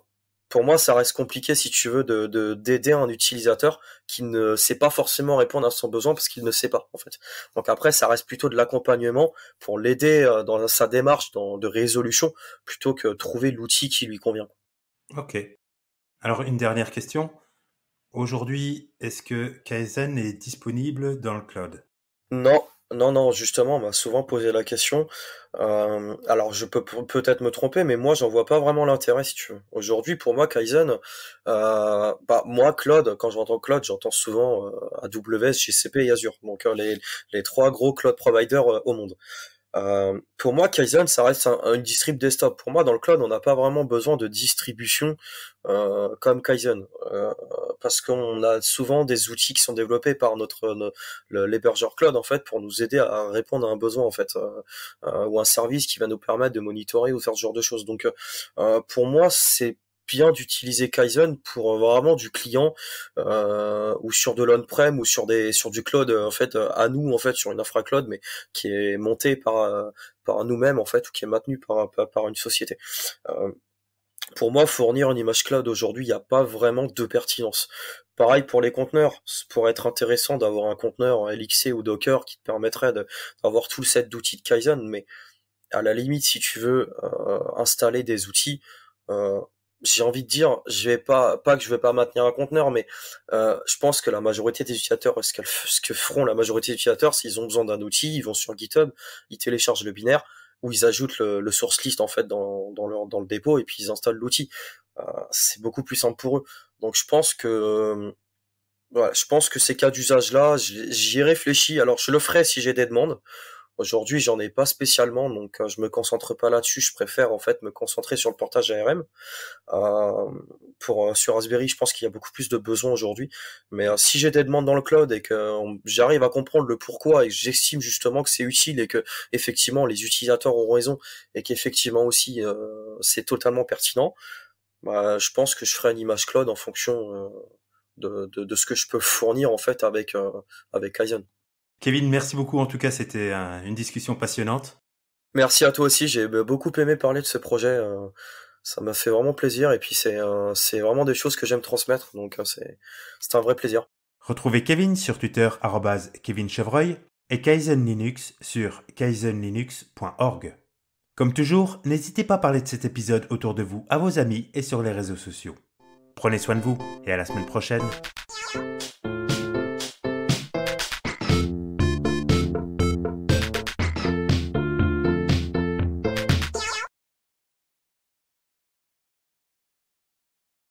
Speaker 2: pour moi ça reste compliqué si tu veux de d'aider un utilisateur qui ne sait pas forcément répondre à son besoin parce qu'il ne sait pas en fait donc après ça reste plutôt de l'accompagnement pour l'aider euh, dans sa démarche dans, de résolution plutôt que trouver l'outil qui lui convient
Speaker 1: ok alors une dernière question Aujourd'hui, est-ce que Kaizen est disponible dans le cloud
Speaker 2: Non, non, non, justement, on m'a souvent posé la question. Euh, alors, je peux peut-être me tromper, mais moi, j'en vois pas vraiment l'intérêt, si tu veux. Aujourd'hui, pour moi, Kaizen, euh, bah, moi, Cloud, quand j'entends Cloud, j'entends souvent euh, AWS, GCP et Azure, donc les trois gros cloud providers au monde. Euh, pour moi, Kaizen, ça reste un, une distrib desktop. Pour moi, dans le cloud, on n'a pas vraiment besoin de distribution euh, comme Kaizen, euh, parce qu'on a souvent des outils qui sont développés par notre, l'hébergeur cloud en fait pour nous aider à répondre à un besoin en fait euh, euh, ou un service qui va nous permettre de monitorer ou faire ce genre de choses. Donc, pour moi, c'est bien d'utiliser Kaizen pour euh, vraiment du client euh, ou sur de l'on-prem ou sur des sur du cloud euh, en fait à nous en fait sur une infra cloud mais qui est montée par par nous-mêmes en fait ou qui est maintenue par par une société. pour moi, fournir une image cloud aujourd'hui, il n'y a pas vraiment de pertinence. Pareil pour les conteneurs. Ce pourrait être intéressant d'avoir un conteneur LXC ou Docker qui te permettrait d'avoir tout le set d'outils de Kaizen, mais à la limite, si tu veux euh, installer des outils, euh, j'ai envie de dire, je vais pas, pas que je vais pas maintenir un conteneur, mais euh, je pense que la majorité des utilisateurs, ce, ce que feront la majorité des utilisateurs, s'ils ont besoin d'un outil, ils vont sur GitHub, ils téléchargent le binaire ou ils ajoutent le, source list en fait dans, dans, leur, dans le dépôt et puis ils installent l'outil. Euh, c'est beaucoup plus simple pour eux. Donc je pense que voilà, je pense que ces cas d'usage là, j'y réfléchis. Alors je le ferai si j'ai des demandes. Aujourd'hui, j'en ai pas spécialement, donc euh, je me concentre pas là-dessus. Je préfère en fait me concentrer sur le portage ARM. Euh, pour euh, sur Raspberry, je pense qu'il y a beaucoup plus de besoins aujourd'hui. Mais si j'ai des demandes dans le cloud et que j'arrive à comprendre le pourquoi et que j'estime justement que c'est utile et que effectivement les utilisateurs ont raison et qu'effectivement aussi c'est totalement pertinent, bah, je pense que je ferai une image cloud en fonction de, ce que je peux fournir en fait avec euh, avec
Speaker 1: Kevin, merci beaucoup. En tout cas, c'était une discussion passionnante.
Speaker 2: Merci à toi aussi. J'ai beaucoup aimé parler de ce projet. Euh, ça m'a fait vraiment plaisir. Et puis, c'est euh, vraiment des choses que j'aime transmettre. Donc, euh, c'est un vrai plaisir.
Speaker 1: Retrouvez Kevin sur Twitter, chevreuil et Kaizen Linux sur kaizenlinux.org. Comme toujours, n'hésitez pas à parler de cet épisode autour de vous, à vos amis et sur les réseaux sociaux. Prenez soin de vous et à la semaine prochaine.